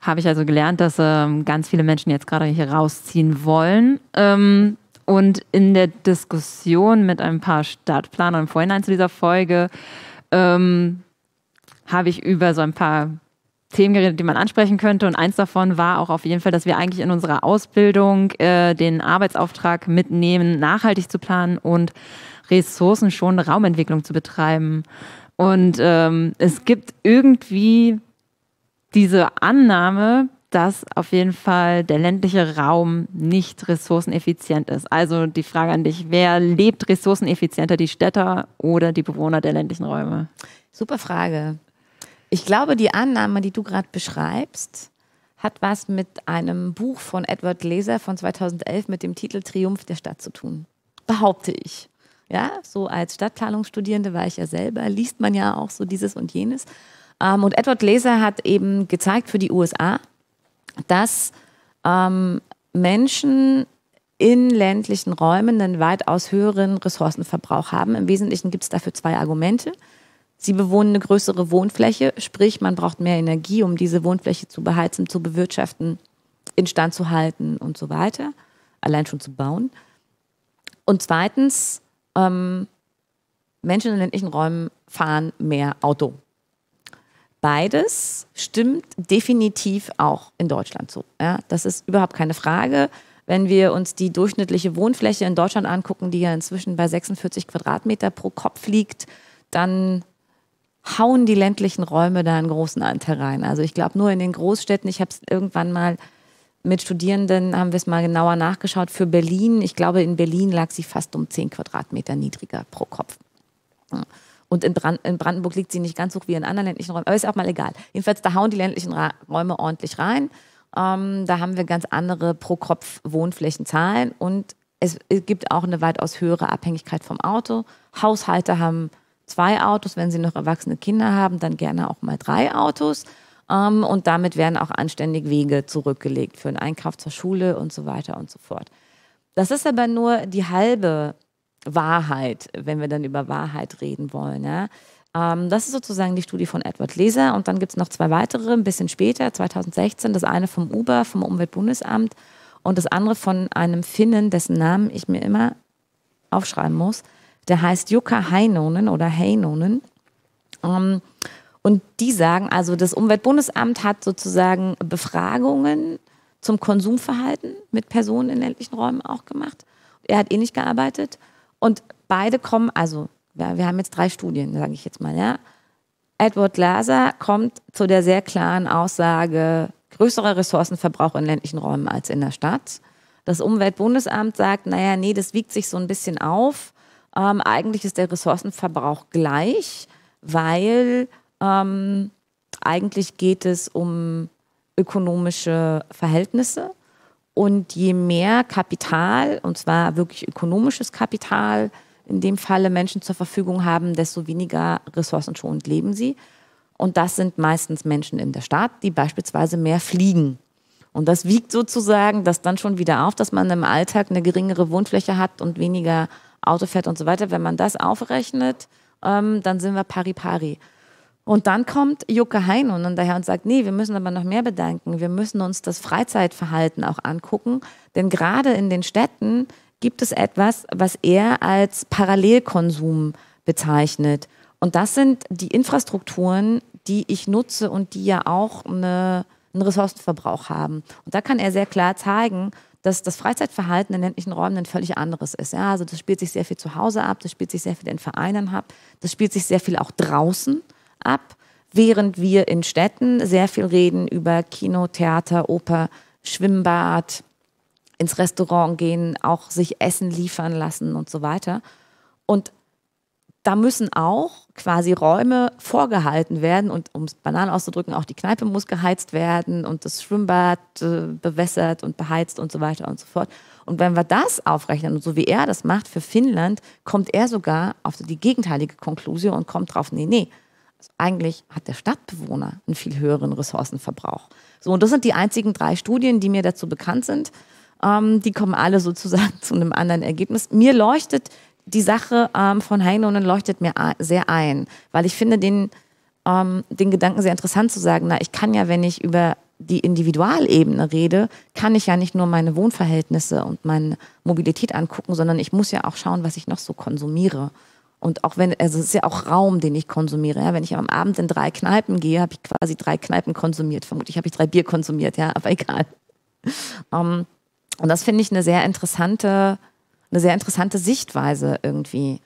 habe ich also gelernt, dass äh, ganz viele Menschen jetzt gerade hier rausziehen wollen. Ähm, und in der Diskussion mit ein paar Stadtplanern im Vorhinein zu dieser Folge ähm, habe ich über so ein paar Themen geredet, die man ansprechen könnte. Und eins davon war auch auf jeden Fall, dass wir eigentlich in unserer Ausbildung äh, den Arbeitsauftrag mitnehmen, nachhaltig zu planen und ressourcenschonende Raumentwicklung zu betreiben. Und ähm, es gibt irgendwie diese Annahme, dass auf jeden Fall der ländliche Raum nicht ressourceneffizient ist. Also die Frage an dich, wer lebt ressourceneffizienter, die Städter oder die Bewohner der ländlichen Räume? Super Frage. Ich glaube, die Annahme, die du gerade beschreibst, hat was mit einem Buch von Edward Leser von 2011 mit dem Titel Triumph der Stadt zu tun. Behaupte ich. Ja, so als Stadtplanungsstudierende war ich ja selber, liest man ja auch so dieses und jenes. Ähm, und Edward Laser hat eben gezeigt für die USA, dass ähm, Menschen in ländlichen Räumen einen weitaus höheren Ressourcenverbrauch haben. Im Wesentlichen gibt es dafür zwei Argumente. Sie bewohnen eine größere Wohnfläche, sprich man braucht mehr Energie, um diese Wohnfläche zu beheizen, zu bewirtschaften, instand zu halten und so weiter, allein schon zu bauen. Und zweitens ähm, Menschen in ländlichen Räumen fahren mehr Auto. Beides stimmt definitiv auch in Deutschland so. Ja? Das ist überhaupt keine Frage. Wenn wir uns die durchschnittliche Wohnfläche in Deutschland angucken, die ja inzwischen bei 46 Quadratmeter pro Kopf liegt, dann hauen die ländlichen Räume da einen großen Anteil rein. Also ich glaube, nur in den Großstädten, ich habe es irgendwann mal mit Studierenden haben wir es mal genauer nachgeschaut. Für Berlin, ich glaube, in Berlin lag sie fast um 10 Quadratmeter niedriger pro Kopf. Und in, Brandenburg liegt sie nicht ganz hoch wie in anderen ländlichen Räumen, aber ist auch mal egal. Jedenfalls, da hauen die ländlichen Räume ordentlich rein. Ähm, da haben wir ganz andere pro Kopf Wohnflächenzahlen und es gibt auch eine weitaus höhere Abhängigkeit vom Auto. Haushalte haben zwei Autos, wenn sie noch erwachsene Kinder haben, dann gerne auch mal drei Autos. Ähm, und damit werden auch anständig Wege zurückgelegt für den Einkauf zur Schule und so weiter und so fort. Das ist aber nur die halbe Wahrheit, wenn wir dann über Wahrheit reden wollen. Ja? Ähm, das ist sozusagen die Studie von Edward Leser. Und dann gibt es noch zwei weitere, ein bisschen später, 2016. Das eine vom Uber, vom Umweltbundesamt. Und das andere von einem Finnen, dessen Namen ich mir immer aufschreiben muss. Der heißt Jukka Heinonen oder Heinonen. Ähm, und die sagen, also das Umweltbundesamt hat sozusagen Befragungen zum Konsumverhalten mit Personen in ländlichen Räumen auch gemacht. Er hat eh nicht gearbeitet. Und beide kommen, also ja, wir haben jetzt drei Studien, sage ich jetzt mal, ja. Edward Laser kommt zu der sehr klaren Aussage, größerer Ressourcenverbrauch in ländlichen Räumen als in der Stadt. Das Umweltbundesamt sagt, naja, nee, das wiegt sich so ein bisschen auf. Ähm, eigentlich ist der Ressourcenverbrauch gleich, weil ähm, eigentlich geht es um ökonomische Verhältnisse. Und je mehr Kapital, und zwar wirklich ökonomisches Kapital, in dem Falle Menschen zur Verfügung haben, desto weniger ressourcenschonend leben sie. Und das sind meistens Menschen in der Stadt, die beispielsweise mehr fliegen. Und das wiegt sozusagen das dann schon wieder auf, dass man im Alltag eine geringere Wohnfläche hat und weniger Auto fährt und so weiter. Wenn man das aufrechnet, ähm, dann sind wir pari pari. Und dann kommt Jukka Heinonen daher und sagt, nee, wir müssen aber noch mehr bedenken. Wir müssen uns das Freizeitverhalten auch angucken. Denn gerade in den Städten gibt es etwas, was er als Parallelkonsum bezeichnet. Und das sind die Infrastrukturen, die ich nutze und die ja auch eine, einen Ressourcenverbrauch haben. Und da kann er sehr klar zeigen, dass das Freizeitverhalten in ländlichen Räumen ein völlig anderes ist. Ja, also das spielt sich sehr viel zu Hause ab, das spielt sich sehr viel in Vereinen ab, das spielt sich sehr viel auch draußen ab, während wir in Städten sehr viel reden über Kino, Theater, Oper, Schwimmbad, ins Restaurant gehen, auch sich Essen liefern lassen und so weiter. Und da müssen auch quasi Räume vorgehalten werden und um es banal auszudrücken, auch die Kneipe muss geheizt werden und das Schwimmbad äh, bewässert und beheizt und so weiter und so fort. Und wenn wir das aufrechnen, so wie er das macht für Finnland, kommt er sogar auf die gegenteilige Konklusion und kommt drauf, nee, nee, eigentlich hat der Stadtbewohner einen viel höheren Ressourcenverbrauch. So, und das sind die einzigen drei Studien, die mir dazu bekannt sind. Ähm, die kommen alle sozusagen zu einem anderen Ergebnis. Mir leuchtet die Sache ähm, von Heinonen leuchtet mir sehr ein, weil ich finde den, ähm, den Gedanken sehr interessant zu sagen, na, ich kann ja, wenn ich über die Individualebene rede, kann ich ja nicht nur meine Wohnverhältnisse und meine Mobilität angucken, sondern ich muss ja auch schauen, was ich noch so konsumiere. Und auch wenn, also es ist ja auch Raum, den ich konsumiere. Ja? Wenn ich am Abend in drei Kneipen gehe, habe ich quasi drei Kneipen konsumiert. Vermutlich habe ich drei Bier konsumiert, ja, aber egal. Um, ähm, und das finde ich eine sehr interessante, eine sehr interessante Sichtweise irgendwie.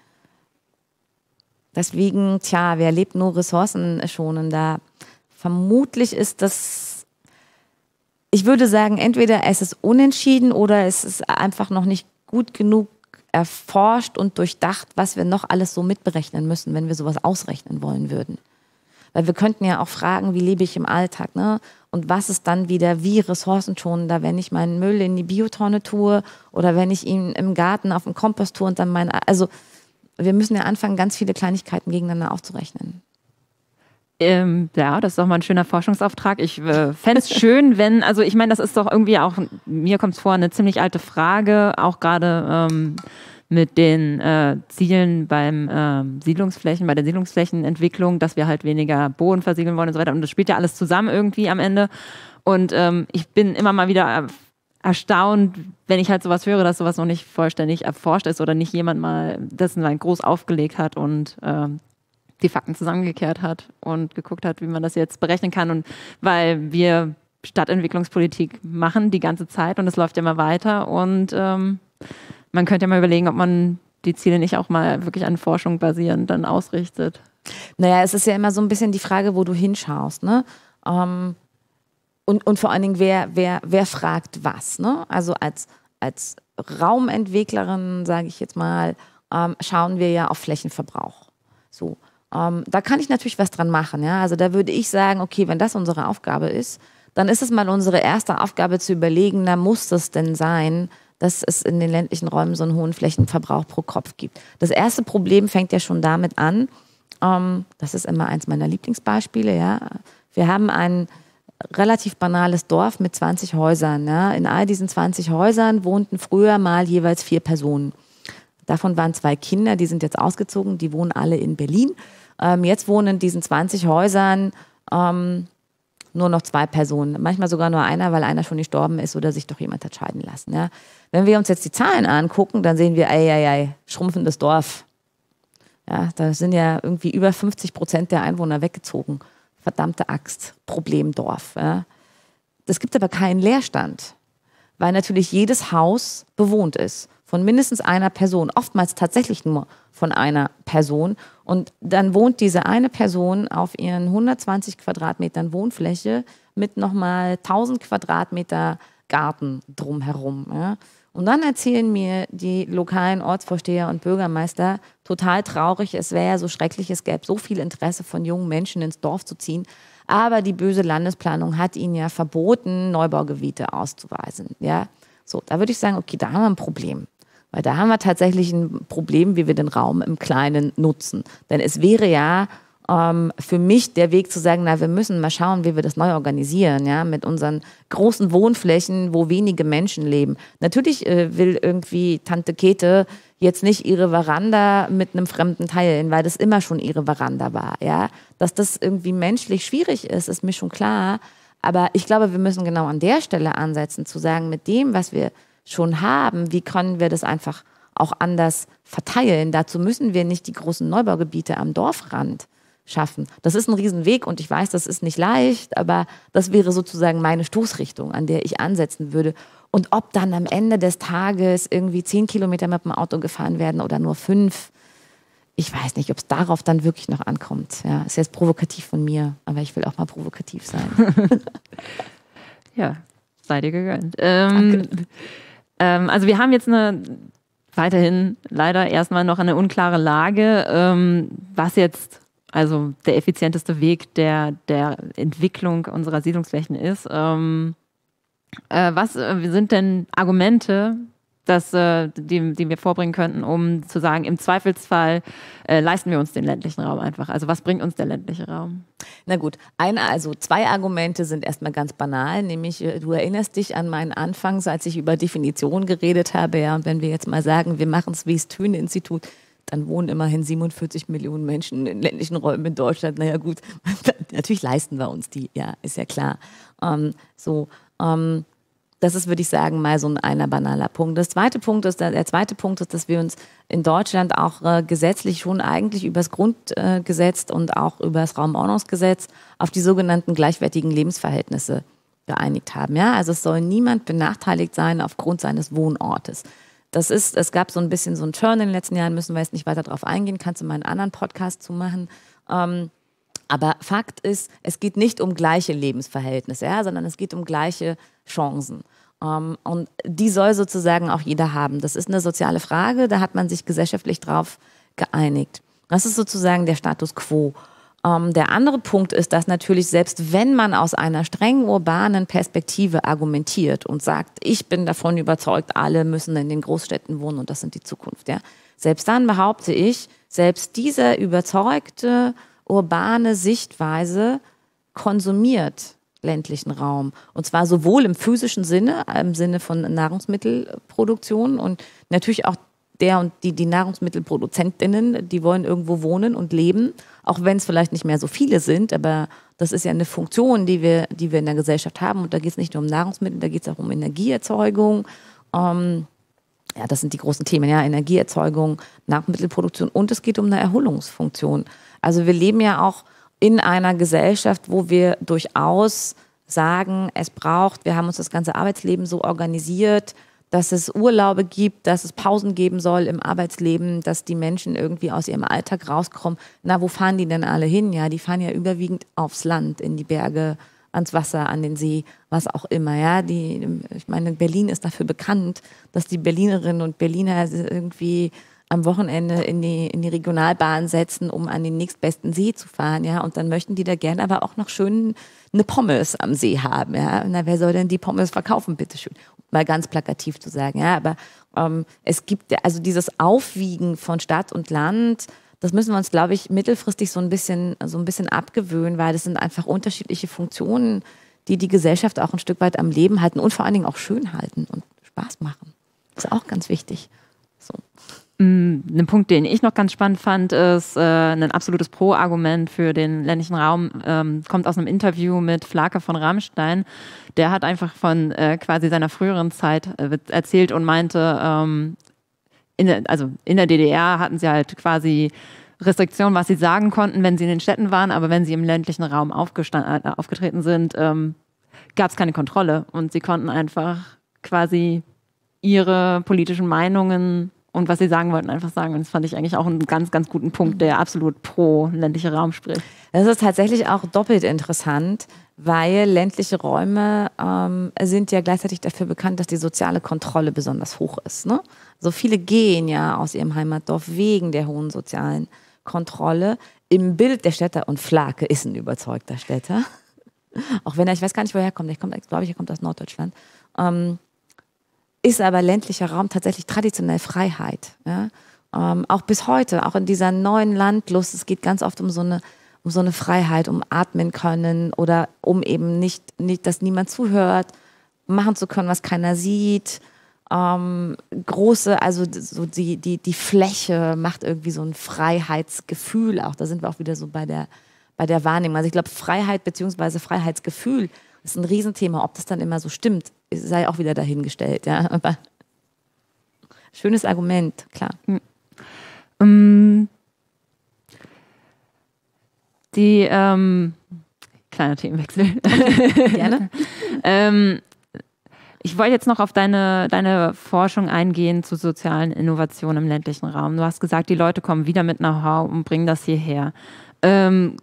Deswegen, tja, wer lebt nur ressourcenschonender? Vermutlich ist das, ich würde sagen, entweder es ist unentschieden oder es ist einfach noch nicht gut genug erforscht und durchdacht, was wir noch alles so mitberechnen müssen, wenn wir sowas ausrechnen wollen würden. Weil wir könnten ja auch fragen, wie lebe ich im Alltag, ne? Und was ist dann wieder wie ressourcenschonender, wenn ich meinen Müll in die Biotonne tue oder wenn ich ihn im Garten auf den Kompost tue und dann meine, also wir müssen ja anfangen, ganz viele Kleinigkeiten gegeneinander aufzurechnen. Ähm, ja, das ist doch mal ein schöner Forschungsauftrag. Ich äh, fände es schön, wenn, also ich meine, das ist doch irgendwie auch, mir kommt es vor, eine ziemlich alte Frage, auch gerade ähm, mit den äh, Zielen beim ähm, Siedlungsflächen, bei der Siedlungsflächenentwicklung, dass wir halt weniger Boden versiegeln wollen und so weiter. Und das spielt ja alles zusammen irgendwie am Ende. Und ähm, ich bin immer mal wieder erstaunt, wenn ich halt sowas höre, dass sowas noch nicht vollständig erforscht ist oder nicht jemand mal dessen sein groß aufgelegt hat und ähm, die Fakten zusammengekehrt hat und geguckt hat, wie man das jetzt berechnen kann. Und weil wir Stadtentwicklungspolitik machen die ganze Zeit und es läuft ja immer weiter. Und ähm, man könnte ja mal überlegen, ob man die Ziele nicht auch mal wirklich an Forschung basierend dann ausrichtet. Naja, es ist ja immer so ein bisschen die Frage, wo du hinschaust. Ne? Ähm, und, und vor allen Dingen, wer, wer, wer fragt was? Ne? Also als, als Raumentwicklerin, sage ich jetzt mal, ähm, schauen wir ja auf Flächenverbrauch. So. Ähm, da kann ich natürlich was dran machen. Ja? Also da würde ich sagen, okay, wenn das unsere Aufgabe ist, dann ist es mal unsere erste Aufgabe zu überlegen, na muss das denn sein, dass es in den ländlichen Räumen so einen hohen Flächenverbrauch pro Kopf gibt. Das erste Problem fängt ja schon damit an, ähm, das ist immer eins meiner Lieblingsbeispiele, ja. Wir haben ein relativ banales Dorf mit 20 Häusern. Ja. In all diesen 20 Häusern wohnten früher mal jeweils vier Personen. Davon waren zwei Kinder, die sind jetzt ausgezogen, die wohnen alle in Berlin. Ähm, jetzt wohnen in diesen 20 Häusern ähm, nur noch zwei Personen, manchmal sogar nur einer, weil einer schon gestorben ist oder sich doch jemand hat scheiden lassen. Ja? Wenn wir uns jetzt die Zahlen angucken, dann sehen wir, ei, ei, ei, schrumpfendes Dorf. Ja, da sind ja irgendwie über 50 Prozent der Einwohner weggezogen. Verdammte Axt, Problemdorf. Ja. Das gibt aber keinen Leerstand, weil natürlich jedes Haus bewohnt ist von mindestens einer Person, oftmals tatsächlich nur von einer Person. Und dann wohnt diese eine Person auf ihren 120 Quadratmetern Wohnfläche mit nochmal 1000 Quadratmeter Garten drumherum. Ja. Und dann erzählen mir die lokalen Ortsvorsteher und Bürgermeister total traurig, es wäre ja so schrecklich, es gäbe so viel Interesse von jungen Menschen ins Dorf zu ziehen. Aber die böse Landesplanung hat ihnen ja verboten, Neubaugebiete auszuweisen. Ja, so, da würde ich sagen, okay, da haben wir ein Problem. Weil da haben wir tatsächlich ein Problem, wie wir den Raum im Kleinen nutzen. Denn es wäre ja ähm, für mich der Weg zu sagen, na, wir müssen mal schauen, wie wir das neu organisieren, ja, mit unseren großen Wohnflächen, wo wenige Menschen leben. Natürlich äh, will irgendwie Tante Käthe jetzt nicht ihre Veranda mit einem fremden teilen, weil das immer schon ihre Veranda war, ja. Dass das irgendwie menschlich schwierig ist, ist mir schon klar. Aber ich glaube, wir müssen genau an der Stelle ansetzen, zu sagen, mit dem, was wir schon haben, wie können wir das einfach auch anders verteilen? Dazu müssen wir nicht die großen Neubaugebiete am Dorfrand schaffen. Das ist ein Riesenweg und ich weiß, das ist nicht leicht, aber das wäre sozusagen meine Stoßrichtung, an der ich ansetzen würde. Und ob dann am Ende des Tages irgendwie zehn Kilometer mit dem Auto gefahren werden oder nur fünf, ich weiß nicht, ob es darauf dann wirklich noch ankommt. Ja, ist jetzt provokativ von mir, aber ich will auch mal provokativ sein. ja, sei dir gegönnt. Ähm, Danke. Ähm, also wir haben jetzt eine weiterhin leider erstmal noch eine unklare Lage, ähm, was jetzt also der effizienteste Weg der, der Entwicklung unserer Siedlungsflächen ist. Ähm, äh, was äh, sind denn Argumente, das, äh, den, den wir vorbringen könnten, um zu sagen, im Zweifelsfall äh, leisten wir uns den ländlichen Raum einfach. Also was bringt uns der ländliche Raum? Na gut, eine, also zwei Argumente sind erstmal ganz banal, nämlich äh, du erinnerst dich an meinen Anfang, als ich über Definition geredet habe, ja, und wenn wir jetzt mal sagen, wir machen es wie das Thüne-Institut, dann wohnen immerhin 47 Millionen Menschen in ländlichen Räumen in Deutschland. Naja gut, natürlich leisten wir uns die, ja, ist ja klar. Ähm, so, ähm, das ist, würde ich sagen, mal so ein einer banaler Punkt. Das zweite Punkt ist, der zweite Punkt ist, dass wir uns in Deutschland auch äh, gesetzlich schon eigentlich übers Grundgesetz äh, und auch übers Raumordnungsgesetz auf die sogenannten gleichwertigen Lebensverhältnisse geeinigt haben. Ja, also es soll niemand benachteiligt sein aufgrund seines Wohnortes. Das ist, es gab so ein bisschen so einen Turn in den letzten Jahren, müssen wir jetzt nicht weiter darauf eingehen, kannst du mal einen anderen Podcast zu machen. Ähm, aber Fakt ist, es geht nicht um gleiche Lebensverhältnisse, ja, sondern es geht um gleiche Chancen. Um, ähm, und die soll sozusagen auch jeder haben. Das ist eine soziale Frage, da hat man sich gesellschaftlich drauf geeinigt. Das ist sozusagen der Status quo. Um, ähm, der andere Punkt ist, dass natürlich selbst wenn man aus einer streng urbanen Perspektive argumentiert und sagt, ich bin davon überzeugt, alle müssen in den Großstädten wohnen und das sind die Zukunft, ja, selbst dann behaupte ich, selbst dieser überzeugte urbane Sichtweise konsumiert ländlichen Raum. Und zwar sowohl im physischen Sinne, äh, im Sinne von Nahrungsmittelproduktion und natürlich auch der und die, die Nahrungsmittelproduzentinnen, die wollen irgendwo wohnen und leben, auch wenn es vielleicht nicht mehr so viele sind, aber das ist ja eine Funktion, die wir, die wir in der Gesellschaft haben. Und da geht es nicht nur um Nahrungsmittel, da geht es auch um Energieerzeugung. Ähm, ja, das sind die großen Themen, ja, Energieerzeugung, Nahrungsmittelproduktion und es geht um eine Erholungsfunktion. Also wir leben ja auch in einer Gesellschaft, wo wir durchaus sagen, es braucht, wir haben uns das ganze Arbeitsleben so organisiert, dass es Urlaube gibt, dass es Pausen geben soll im Arbeitsleben, dass die Menschen irgendwie aus ihrem Alltag rauskommen. Na, wo fahren die denn alle hin? Ja, die fahren ja überwiegend aufs Land, in die Berge, ans Wasser, an den See, was auch immer. Ja, die, ich meine, Berlin ist dafür bekannt, dass die Berlinerinnen und Berliner irgendwie am Wochenende in die, in die Regionalbahn setzen, um an den nächstbesten See zu fahren, ja. Und dann möchten die da gern aber auch noch schön eine Pommes am See haben, ja. Na, wer soll denn die Pommes verkaufen, bitteschön? Mal ganz plakativ zu sagen, ja. Aber ähm, es gibt also dieses Aufwiegen von Stadt und Land, das müssen wir uns, glaube ich, mittelfristig so ein bisschen, so ein bisschen abgewöhnen, weil das sind einfach unterschiedliche Funktionen, die die Gesellschaft auch ein Stück weit am Leben halten und vor allen Dingen auch schön halten und Spaß machen. Das ist auch ganz wichtig. Mm, ein Punkt, den ich noch ganz spannend fand, ist äh, ein absolutes Pro-Argument für den ländlichen Raum, ähm, kommt aus einem Interview mit Flake von Rammstein. Der hat einfach von äh, quasi seiner früheren Zeit äh, erzählt und meinte, ähm, in also in der DDR hatten sie halt quasi Restriktionen, was sie sagen konnten, wenn sie in den Städten waren, aber wenn sie im ländlichen Raum äh, aufgetreten sind, ähm, gab es keine Kontrolle und sie konnten einfach quasi ihre politischen Meinungen und was sie sagen wollten, einfach sagen. Und das fand ich eigentlich auch einen ganz, ganz guten Punkt, mhm. der absolut pro ländlicher Raum spricht. Das ist tatsächlich auch doppelt interessant, weil ländliche Räume ähm, sind ja gleichzeitig dafür bekannt, dass die soziale Kontrolle besonders hoch ist. Ne? So viele gehen ja aus ihrem Heimatdorf wegen der hohen sozialen Kontrolle. Im Bild der Städter und Flake ist ein überzeugter Städter. Auch wenn er, ich weiß gar nicht, woher er kommt. Ich komme, glaube er kommt aus Norddeutschland. Ähm, ist aber ländlicher Raum tatsächlich traditionell Freiheit. Ja? Ähm, auch bis heute, auch in dieser neuen Landlust, es geht ganz oft um so eine, um so eine Freiheit, um atmen können oder um eben nicht, nicht dass niemand zuhört, machen zu können, was keiner sieht. Ähm, große, also so die, die, die Fläche macht irgendwie so ein Freiheitsgefühl auch. Da sind wir auch wieder so bei der, bei der Wahrnehmung. Also ich glaube, Freiheit bzw. Freiheitsgefühl ist ein Riesenthema. Ob das dann immer so stimmt, sei auch wieder dahingestellt. Ja, aber schönes Argument, klar. Mhm. Die ähm, kleiner Themenwechsel. Okay, gerne. ähm, ich wollte jetzt noch auf deine, deine Forschung eingehen zu sozialen Innovationen im ländlichen Raum. Du hast gesagt, die Leute kommen wieder mit Know-how und bringen das hierher. Ähm,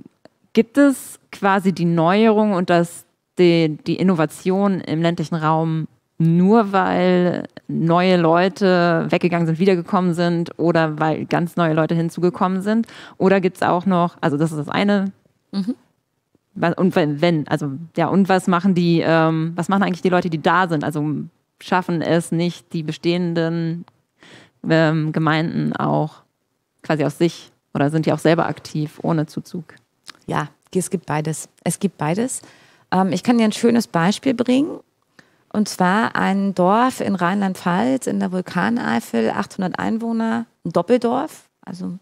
gibt es quasi die Neuerung und das die, die Innovation im ländlichen Raum nur weil neue Leute weggegangen sind, wiedergekommen sind oder weil ganz neue Leute hinzugekommen sind? Oder gibt es auch noch, also das ist das eine. Mhm. Und wenn, also ja, und was machen die, ähm, was machen eigentlich die Leute, die da sind? Also schaffen es nicht die bestehenden ähm, Gemeinden auch quasi aus sich oder sind die auch selber aktiv ohne Zuzug? Ja, es gibt beides. Es gibt beides. Ähm, ich kann dir ein schönes Beispiel bringen. Und zwar ein Dorf in Rheinland-Pfalz in der Vulkaneifel, 800 Einwohner, ein Doppeldorf, also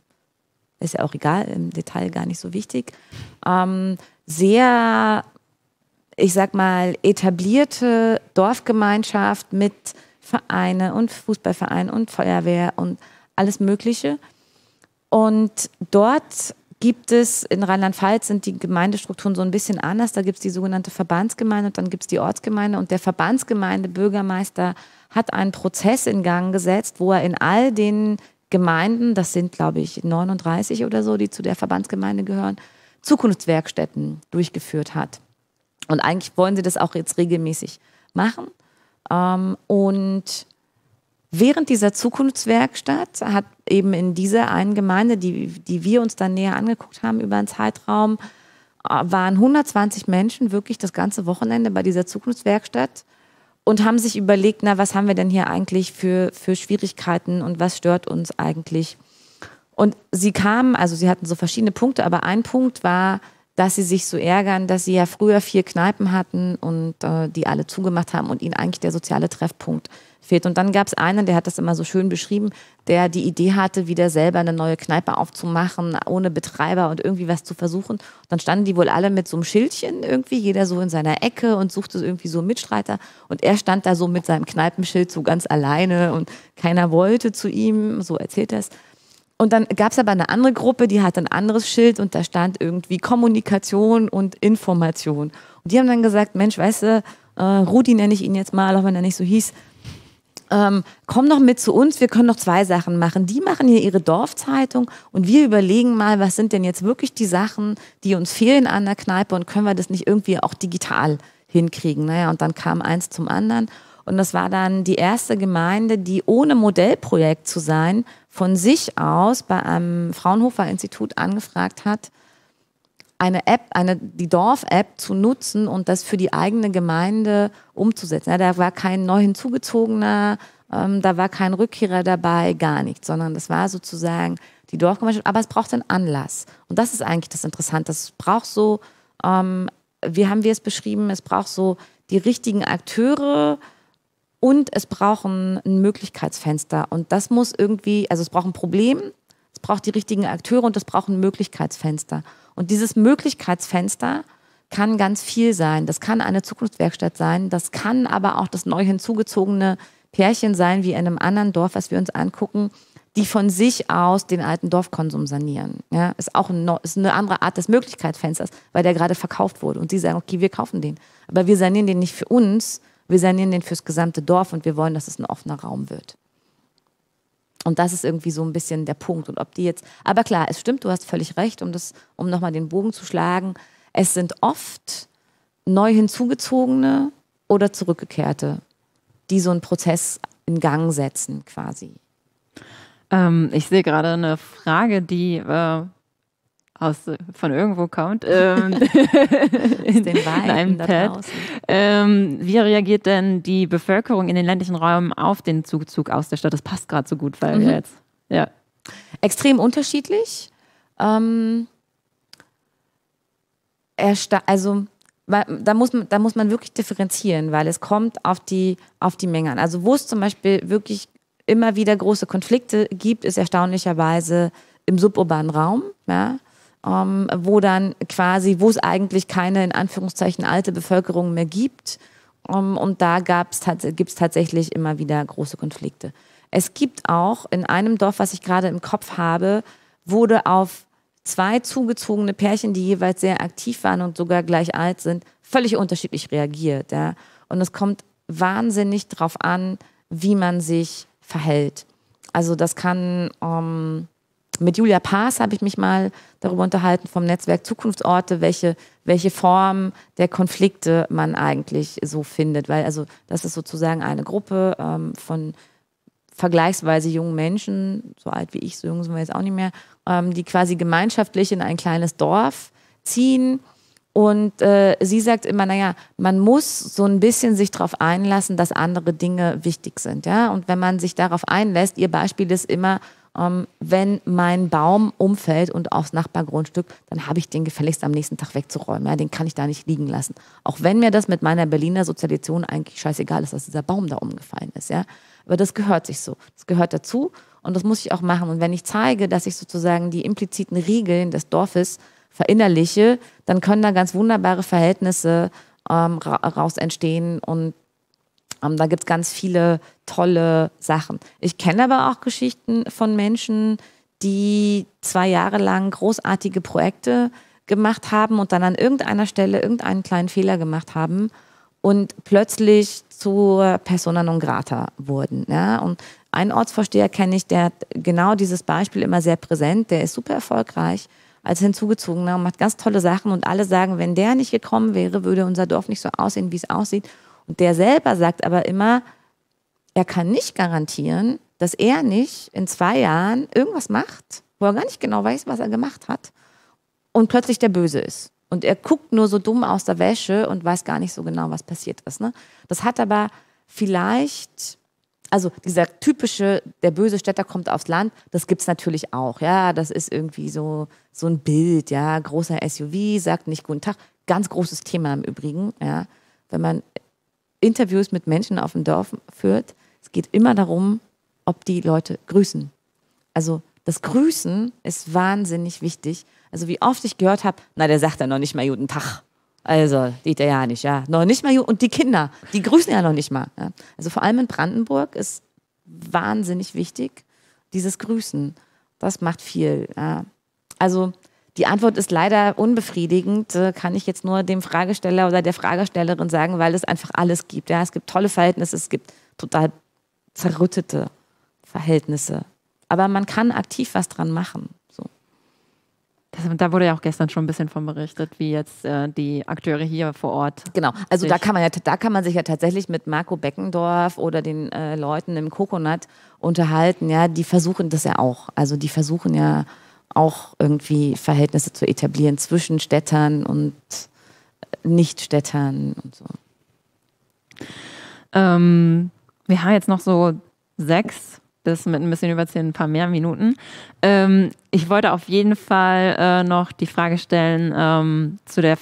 ist ja auch egal, im Detail gar nicht so wichtig. Ähm, sehr, ich sag mal, etablierte Dorfgemeinschaft mit Vereine und Fußballverein und Feuerwehr und alles Mögliche. Und dort gibt es, in Rheinland-Pfalz sind die Gemeindestrukturen so ein bisschen anders. Da gibt es die sogenannte Verbandsgemeinde und dann gibt es die Ortsgemeinde. Und der Verbandsgemeindebürgermeister hat einen Prozess in Gang gesetzt, wo er in all den Gemeinden, das sind glaube ich 39 oder so, die zu der Verbandsgemeinde gehören, Zukunftswerkstätten durchgeführt hat. Und eigentlich wollen sie das auch jetzt regelmäßig machen. Ähm, und Während dieser Zukunftswerkstatt hat eben in dieser einen Gemeinde, die, die wir uns dann näher angeguckt haben über einen Zeitraum, äh, waren 120 Menschen wirklich das ganze Wochenende bei dieser Zukunftswerkstatt und haben sich überlegt, na, was haben wir denn hier eigentlich für, für Schwierigkeiten und was stört uns eigentlich? Und sie kamen, also sie hatten so verschiedene Punkte, aber ein Punkt war, dass sie sich so ärgern, dass sie ja früher vier Kneipen hatten und äh, die alle zugemacht haben und ihnen eigentlich der soziale Treffpunkt fehlt. Und dann gab es einen, der hat das immer so schön beschrieben, der die Idee hatte, wieder selber eine neue Kneipe aufzumachen, ohne Betreiber und irgendwie was zu versuchen. Dann standen die wohl alle mit so einem Schildchen irgendwie, jeder so in seiner Ecke und suchte irgendwie so einen Mitstreiter. Und er stand da so mit seinem Kneipenschild so ganz alleine und keiner wollte zu ihm, so erzählt er es. Und dann gab es aber eine andere Gruppe, die hatte ein anderes Schild und da stand irgendwie Kommunikation und Information. Und die haben dann gesagt, Mensch, weißt du, äh, Rudi nenne ich ihn jetzt mal, auch wenn er nicht so hieß, ähm, komm doch mit zu uns, wir können noch zwei Sachen machen. Die machen hier ihre Dorfzeitung und wir überlegen mal, was sind denn jetzt wirklich die Sachen, die uns fehlen an der Kneipe und können wir das nicht irgendwie auch digital hinkriegen. Naja, ne? und dann kam eins zum anderen. Und das war dann die erste Gemeinde, die ohne Modellprojekt zu sein, von sich aus bei einem Fraunhofer Institut angefragt hat, eine App, eine, die Dorf-App zu nutzen und das für die eigene Gemeinde umzusetzen. Ja, da war kein neu hinzugezogener, ähm, da war kein Rückkehrer dabei, gar nichts, sondern das war sozusagen die Dorfgemeinschaft. Aber es braucht einen Anlass. Und das ist eigentlich das Interessante. Es braucht so, ähm, wie haben wir es beschrieben, es braucht so die richtigen Akteure, und es braucht ein, Möglichkeitsfenster. Und das muss irgendwie, also es braucht ein Problem, es braucht die richtigen Akteure und es braucht ein Möglichkeitsfenster. Und dieses Möglichkeitsfenster kann ganz viel sein. Das kann eine Zukunftswerkstatt sein. Das kann aber auch das neu hinzugezogene Pärchen sein, wie in einem anderen Dorf, was wir uns angucken, die von sich aus den alten Dorfkonsum sanieren. Ja, ist auch ein, ist eine andere Art des Möglichkeitsfensters, weil der gerade verkauft wurde. Und sie sagen, okay, wir kaufen den. Aber wir sanieren den nicht für uns, wir sanieren den fürs gesamte Dorf und wir wollen, dass es ein offener Raum wird. Und das ist irgendwie so ein bisschen der Punkt. Und ob die jetzt, aber klar, es stimmt, du hast völlig recht, um das, um nochmal den Bogen zu schlagen. Es sind oft neu hinzugezogene oder zurückgekehrte, die so einen Prozess in Gang setzen, quasi. Ähm, ich sehe gerade eine Frage, die äh, aus, von irgendwo kommt, ähm, in, den in einem Pad. Ähm, wie reagiert denn die Bevölkerung in den ländlichen Räumen auf den Zugzug aus der Stadt? Das passt gerade so gut, weil mhm. wir jetzt. Ja. Extrem unterschiedlich. Ähm, also da muss, man, da muss man wirklich differenzieren, weil es kommt auf die, auf die Menge an. Also wo es zum Beispiel wirklich immer wieder große Konflikte gibt, ist erstaunlicherweise im suburbanen Raum. Ja? ähm, wo dann quasi, wo es eigentlich keine in Anführungszeichen alte Bevölkerung mehr gibt. Ähm, und da gibt es tatsächlich immer wieder große Konflikte. Es gibt auch in einem Dorf, was ich gerade im Kopf habe, wurde auf zwei zugezogene Pärchen, die jeweils sehr aktiv waren und sogar gleich alt sind, völlig unterschiedlich reagiert. Ja? Und es kommt wahnsinnig drauf an, wie man sich verhält. Also das kann ähm, mit Julia Paas habe ich mich mal darüber unterhalten vom Netzwerk Zukunftsorte, welche, welche Form der Konflikte man eigentlich so findet. Weil also das ist sozusagen eine Gruppe ähm, von vergleichsweise jungen Menschen, so alt wie ich, so jung sind wir jetzt auch nicht mehr, ähm, die quasi gemeinschaftlich in ein kleines Dorf ziehen. Und äh, sie sagt immer, naja, man muss so ein bisschen sich darauf einlassen, dass andere Dinge wichtig sind. Ja? Und wenn man sich darauf einlässt, ihr Beispiel ist immer, ähm, wenn mein Baum umfällt und aufs Nachbargrundstück, dann habe ich den gefälligst am nächsten Tag wegzuräumen. Ja, den kann ich da nicht liegen lassen. Auch wenn mir das mit meiner Berliner Sozialisation eigentlich scheißegal ist, dass dieser Baum da umgefallen ist. Ja? Aber das gehört sich so. Das gehört dazu und das muss ich auch machen. Und wenn ich zeige, dass ich sozusagen die impliziten Regeln des Dorfes verinnerliche, dann können da ganz wunderbare Verhältnisse ähm, ra raus entstehen und ähm, da gibt es ganz viele tolle Sachen. Ich kenne aber auch Geschichten von Menschen, die zwei Jahre lang großartige Projekte gemacht haben und dann an irgendeiner Stelle irgendeinen kleinen Fehler gemacht haben und plötzlich zur Persona non grata wurden. Ja? Und einen Ortsvorsteher kenne ich, der hat genau dieses Beispiel immer sehr präsent, der ist super erfolgreich als hinzugezogener und macht ganz tolle Sachen und alle sagen, wenn der nicht gekommen wäre, würde unser Dorf nicht so aussehen, wie es aussieht. Und der selber sagt aber immer, er kann nicht garantieren, dass er nicht in zwei Jahren irgendwas macht, wo er gar nicht genau weiß, was er gemacht hat und plötzlich der Böse ist. Und er guckt nur so dumm aus der Wäsche und weiß gar nicht so genau, was passiert ist. Ne? Das hat aber vielleicht, also dieser typische, der böse Städter kommt aufs Land, das gibt es natürlich auch. Ja, das ist irgendwie so, so ein Bild, ja, großer SUV, sagt nicht guten Tag. Ganz großes Thema im Übrigen, ja. Wenn man Interviews mit Menschen auf dem Dorf führt, es geht immer darum, ob die Leute grüßen. Also das Grüßen ist wahnsinnig wichtig. Also wie oft ich gehört habe, na, der sagt ja noch nicht mal guten Tag. Also, geht der ja nicht, ja. Noch nicht mal, und die Kinder, die grüßen ja noch nicht mal. Ja. Also vor allem in Brandenburg ist wahnsinnig wichtig, dieses Grüßen. Das macht viel. Ja. Also die Antwort ist leider unbefriedigend, äh, kann ich jetzt nur dem Fragesteller oder der Fragestellerin sagen, weil es einfach alles gibt. Ja, es gibt tolle Verhältnisse, es gibt total zerrüttete Verhältnisse. Aber man kann aktiv was dran machen. So. Das, da wurde ja auch gestern schon ein bisschen von berichtet, wie jetzt äh, die Akteure hier vor Ort. Genau, also da kann man ja, da kann man sich ja tatsächlich mit Marco Beckendorf oder den äh, Leuten im Coconut unterhalten. Ja, die versuchen das ja auch. Also die versuchen ja auch irgendwie Verhältnisse zu etablieren zwischen Städtern und äh, Nichtstädtern und so. Ähm, wir haben jetzt noch so sechs bis mit ein bisschen über zehn, ein paar mehr Minuten. Ähm, ich wollte auf jeden Fall äh, noch die Frage stellen ähm, zu, der,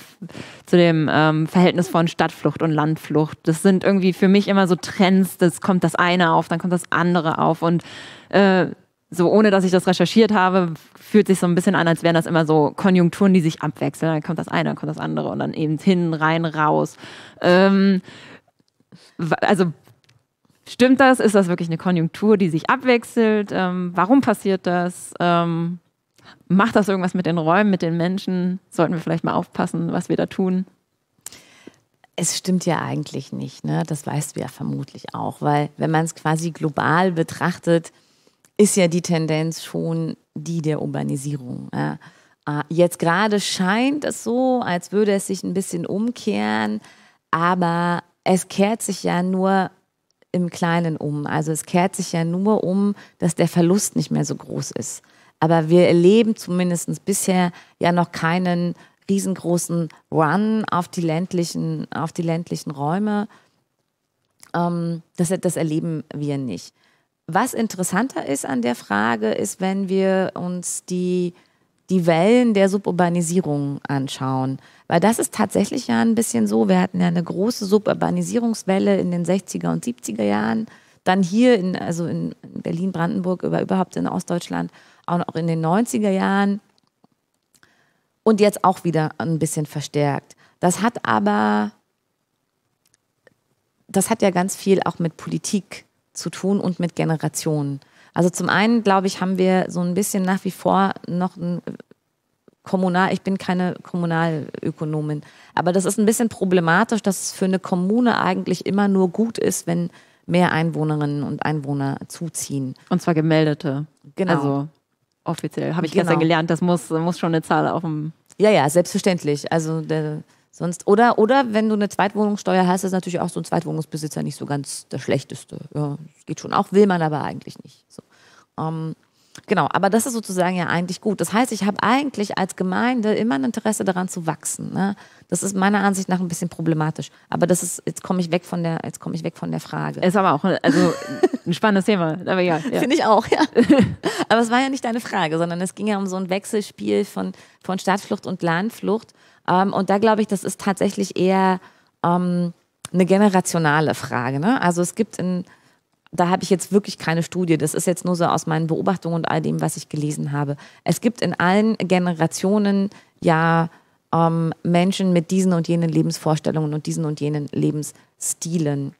zu dem ähm, Verhältnis von Stadtflucht und Landflucht. Das sind irgendwie für mich immer so Trends, das kommt das eine auf, dann kommt das andere auf und äh, so ohne dass ich das recherchiert habe, fühlt sich so ein bisschen an, als wären das immer so Konjunkturen, die sich abwechseln. Dann kommt das eine, dann kommt das andere und dann eben hin, rein, raus. Ähm, also stimmt das? Ist das wirklich eine Konjunktur, die sich abwechselt? Ähm, warum passiert das? Ähm, macht das irgendwas mit den Räumen, mit den Menschen? Sollten wir vielleicht mal aufpassen, was wir da tun? Es stimmt ja eigentlich nicht, ne? Das weißt du ja vermutlich auch, weil wenn man es quasi global betrachtet, ist ja die Tendenz schon die der Urbanisierung. Ja. Ah, jetzt gerade scheint es so, als würde es sich ein bisschen umkehren, aber es kehrt sich ja nur im Kleinen um. Also es kehrt sich ja nur um, dass der Verlust nicht mehr so groß ist. Aber wir erleben zumindest bisher ja noch keinen riesengroßen Run auf die ländlichen, auf die ländlichen Räume. Ähm, das, das erleben wir nicht. Was interessanter ist an der Frage, ist, wenn wir uns die, die Wellen der Suburbanisierung anschauen. Weil das ist tatsächlich ja ein bisschen so. Wir hatten ja eine große Suburbanisierungswelle in den 60er und 70er Jahren. Dann hier in, also in Berlin, Brandenburg, über, überhaupt in Ostdeutschland, auch in den 90er Jahren. Und jetzt auch wieder ein bisschen verstärkt. Das hat aber, das hat ja ganz viel auch mit Politik zu tun und mit Generationen. Also zum einen, glaube ich, haben wir so ein bisschen nach wie vor noch ein äh, kommunal, ich bin keine Kommunalökonomin, aber das ist ein bisschen problematisch, dass es für eine Kommune eigentlich immer nur gut ist, wenn mehr Einwohnerinnen und Einwohner zuziehen. Und zwar gemeldete. Genau. Also offiziell, habe ich genau. gestern gelernt, das muss, muss schon eine Zahl auf dem... Ja, ja, selbstverständlich. Also der, Sonst, oder, oder wenn du eine Zweitwohnungssteuer hast, ist natürlich auch so ein Zweitwohnungsbesitzer nicht so ganz der schlechteste. Ja, geht schon auch, will man aber eigentlich nicht. So. Ähm, genau, aber das ist sozusagen ja eigentlich gut. Das heißt, ich habe eigentlich als Gemeinde immer ein Interesse daran zu wachsen. Ne? Das ist meiner Ansicht nach ein bisschen problematisch. Aber das ist, jetzt komme ich weg von der, jetzt komme ich weg von der Frage. Ist aber auch also, ein spannendes Thema, aber ja. ja. Finde ich auch, ja. aber es war ja nicht deine Frage, sondern es ging ja um so ein Wechselspiel von, von Stadtflucht und Landflucht. Ähm, und da glaube ich, das ist tatsächlich eher ähm, eine generationale Frage. Ne? Also es gibt in, da habe ich jetzt wirklich keine Studie, das ist jetzt nur so aus meinen Beobachtungen und all dem, was ich gelesen habe. Es gibt in allen Generationen ja ähm, Menschen mit diesen und jenen Lebensvorstellungen und diesen und jenen Lebensstilen.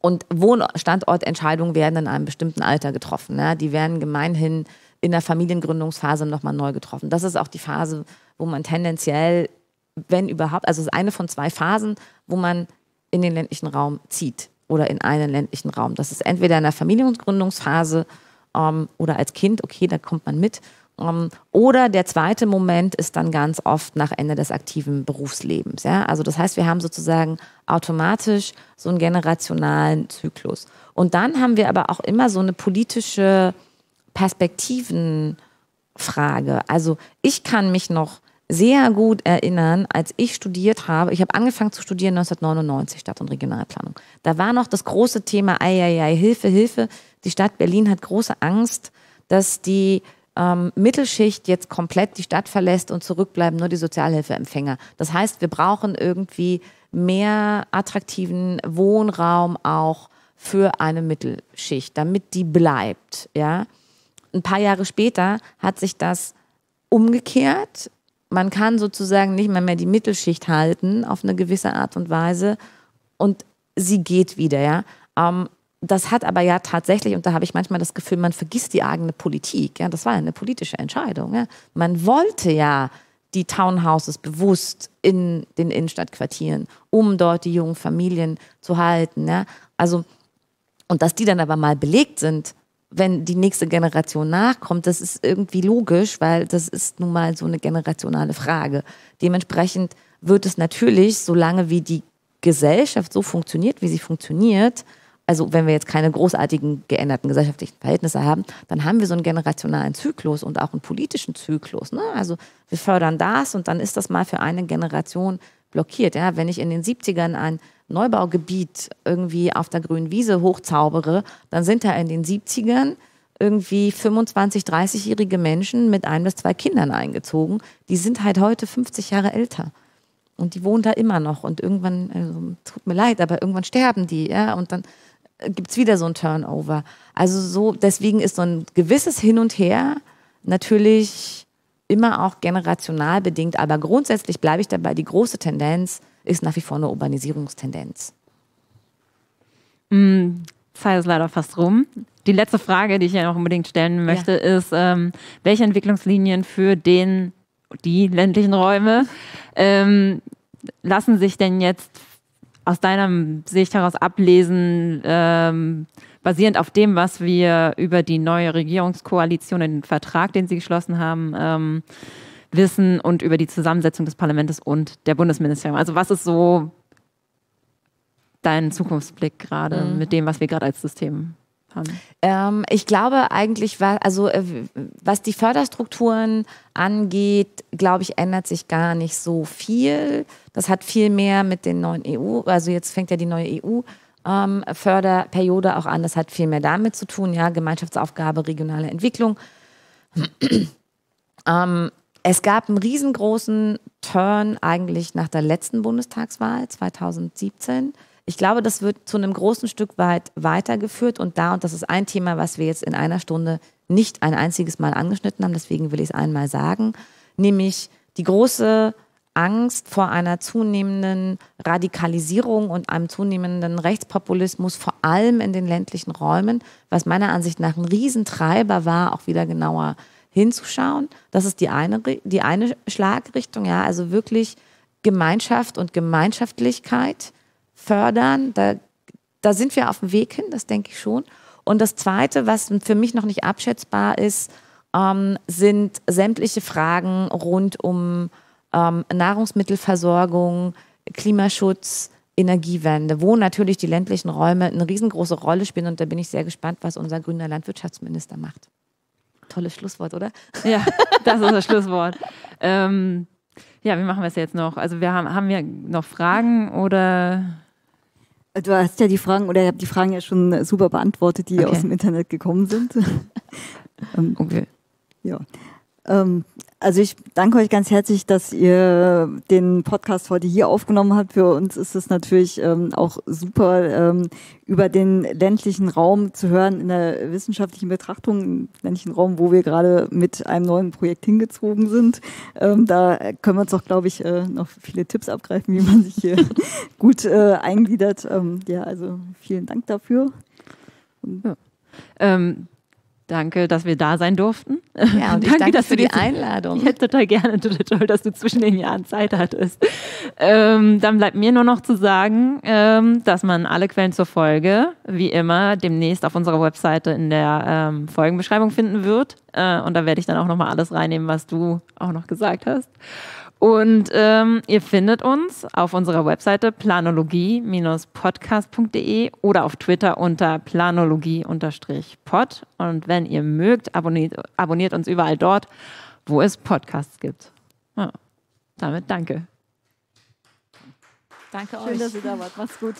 Und Wohnstandortentscheidungen werden in einem bestimmten Alter getroffen. Ne? Die werden gemeinhin in der Familiengründungsphase nochmal neu getroffen. Das ist auch die Phase, wo man tendenziell wenn überhaupt, also es ist eine von zwei Phasen, wo man in den ländlichen Raum zieht oder in einen ländlichen Raum. Das ist entweder in der Familiengründungsphase ähm, oder als Kind, okay, da kommt man mit. Ähm, oder der zweite Moment ist dann ganz oft nach Ende des aktiven Berufslebens. Ja? Also das heißt, wir haben sozusagen automatisch so einen generationalen Zyklus. Und dann haben wir aber auch immer so eine politische Perspektivenfrage. Also ich kann mich noch sehr gut erinnern, als ich studiert habe. Ich habe angefangen zu studieren 1999 Stadt- und Regionalplanung. Da war noch das große Thema, ei, ei, ei, Hilfe, Hilfe. Die Stadt Berlin hat große Angst, dass die ähm, Mittelschicht jetzt komplett die Stadt verlässt und zurückbleiben nur die Sozialhilfeempfänger. Das heißt, wir brauchen irgendwie mehr attraktiven Wohnraum auch für eine Mittelschicht, damit die bleibt. Ja? Ein paar Jahre später hat sich das umgekehrt man kann sozusagen nicht mehr, mehr die Mittelschicht halten auf eine gewisse Art und Weise und sie geht wieder, ja. Ähm, das hat aber ja tatsächlich, und da habe ich manchmal das Gefühl, man vergisst die eigene Politik. Ja, das war ja eine politische Entscheidung. Ja. Man wollte ja die Townhouses bewusst in den Innenstadtquartieren, um dort die jungen Familien zu halten. Ja. Also, und dass die dann aber mal belegt sind, wenn die nächste Generation nachkommt, das ist irgendwie logisch, weil das ist nun mal so eine generationale Frage. Dementsprechend wird es natürlich, solange wie die Gesellschaft so funktioniert, wie sie funktioniert, also wenn wir jetzt keine großartigen geänderten gesellschaftlichen Verhältnisse haben, dann haben wir so einen generationalen Zyklus und auch einen politischen Zyklus. Ne? Also wir fördern das und dann ist das mal für eine Generation blockiert. Ja, wenn ich in den 70ern ein Neubaugebiet irgendwie auf der grünen Wiese hochzaubere, dann sind da in den 70ern irgendwie 25, 30-jährige Menschen mit ein bis zwei Kindern eingezogen. Die sind halt heute 50 Jahre älter. Und die wohnen da immer noch. Und irgendwann, also, tut mir leid, aber irgendwann sterben die, ja. Und dann äh, gibt es wieder so ein Turnover. Also so, deswegen ist so ein gewisses Hin und Her natürlich immer auch generational bedingt. Aber grundsätzlich bleibe ich dabei, die große Tendenz ist nach wie vor eine Urbanisierungstendenz. Mm, Zeit ist leider fast rum. Die letzte Frage, die ich ja noch unbedingt stellen möchte, ja. ist, ähm, welche Entwicklungslinien für den, die ländlichen Räume ähm, lassen sich denn jetzt aus deiner Sicht heraus ablesen, ähm, basierend auf dem, was wir über die neue Regierungskoalition, den Vertrag, den sie geschlossen haben, ähm, wissen und über die Zusammensetzung des Parlaments und der Bundesministerium? Also was ist so dein Zukunftsblick gerade mhm. mit dem, was wir gerade als System haben? Ähm, ich glaube eigentlich, was, also, äh, was die Förderstrukturen angeht, glaube ich, ändert sich gar nicht so viel. Das hat viel mehr mit den neuen EU, also jetzt fängt ja die neue EU ähm, Förderperiode auch an. Das hat viel mehr damit zu tun, ja, Gemeinschaftsaufgabe, regionale Entwicklung. ähm, es gab einen riesengroßen Turn eigentlich nach der letzten Bundestagswahl 2017. Ich glaube, das wird zu einem großen Stück weit weitergeführt und da, und das ist ein Thema, was wir jetzt in einer Stunde nicht ein einziges Mal angeschnitten haben, deswegen will ich es einmal sagen, nämlich die große Angst vor einer zunehmenden Radikalisierung und einem zunehmenden Rechtspopulismus, vor allem in den ländlichen Räumen, was meiner Ansicht nach ein Riesentreiber war, auch wieder genauer hinzuschauen. Das ist die eine, die eine Schlagrichtung, ja, also wirklich Gemeinschaft und Gemeinschaftlichkeit fördern. Da, da sind wir auf dem Weg hin, das denke ich schon. Und das Zweite, was für mich noch nicht abschätzbar ist, ähm, sind sämtliche Fragen rund um ähm, Nahrungsmittelversorgung, Klimaschutz, Energiewende, wo natürlich die ländlichen Räume eine riesengroße Rolle spielen. Und da bin ich sehr gespannt, was unser grüner Landwirtschaftsminister macht. Tolles Schlusswort, oder? Ja, das ist das Schlusswort. Ähm, ja, wie machen wir es jetzt noch? Also wir haben, haben wir noch Fragen oder Du hast ja die Fragen, oder ihr habt die Fragen ja schon äh, super beantwortet, die okay. aus dem Internet gekommen sind. okay. Ähm, ja. Ähm, also ich danke euch ganz herzlich, dass ihr den Podcast heute hier aufgenommen habt. Für uns ist es natürlich ähm, auch super, ähm, über den ländlichen Raum zu hören in der wissenschaftlichen Betrachtung, im ländlichen Raum, wo wir gerade mit einem neuen Projekt hingezogen sind. Ähm, da können wir uns auch, glaube ich, äh, noch viele Tipps abgreifen, wie man sich hier gut äh, eingliedert. Ähm, ja, also vielen Dank dafür. ja. Ähm, Danke, dass wir da sein durften. Ja, und danke, ich danke, für die Einladung. Ich hätte total gerne, total toll, dass du zwischen den Jahren Zeit hattest. Ähm, dann bleibt mir nur noch zu sagen, ähm, dass man alle Quellen zur Folge, wie immer, demnächst auf unserer Webseite in der ähm, Folgenbeschreibung finden wird. Äh, und da werde ich dann auch nochmal alles reinnehmen, was du auch noch gesagt hast. Und ähm, ihr findet uns auf unserer Webseite planologie-podcast.de oder auf Twitter unter planologie-pod. Und wenn ihr mögt, abonniert, abonniert uns überall dort, wo es Podcasts gibt. Ja, damit danke. Danke Schön, euch. Schön, dass ihr da wart. Macht's gut.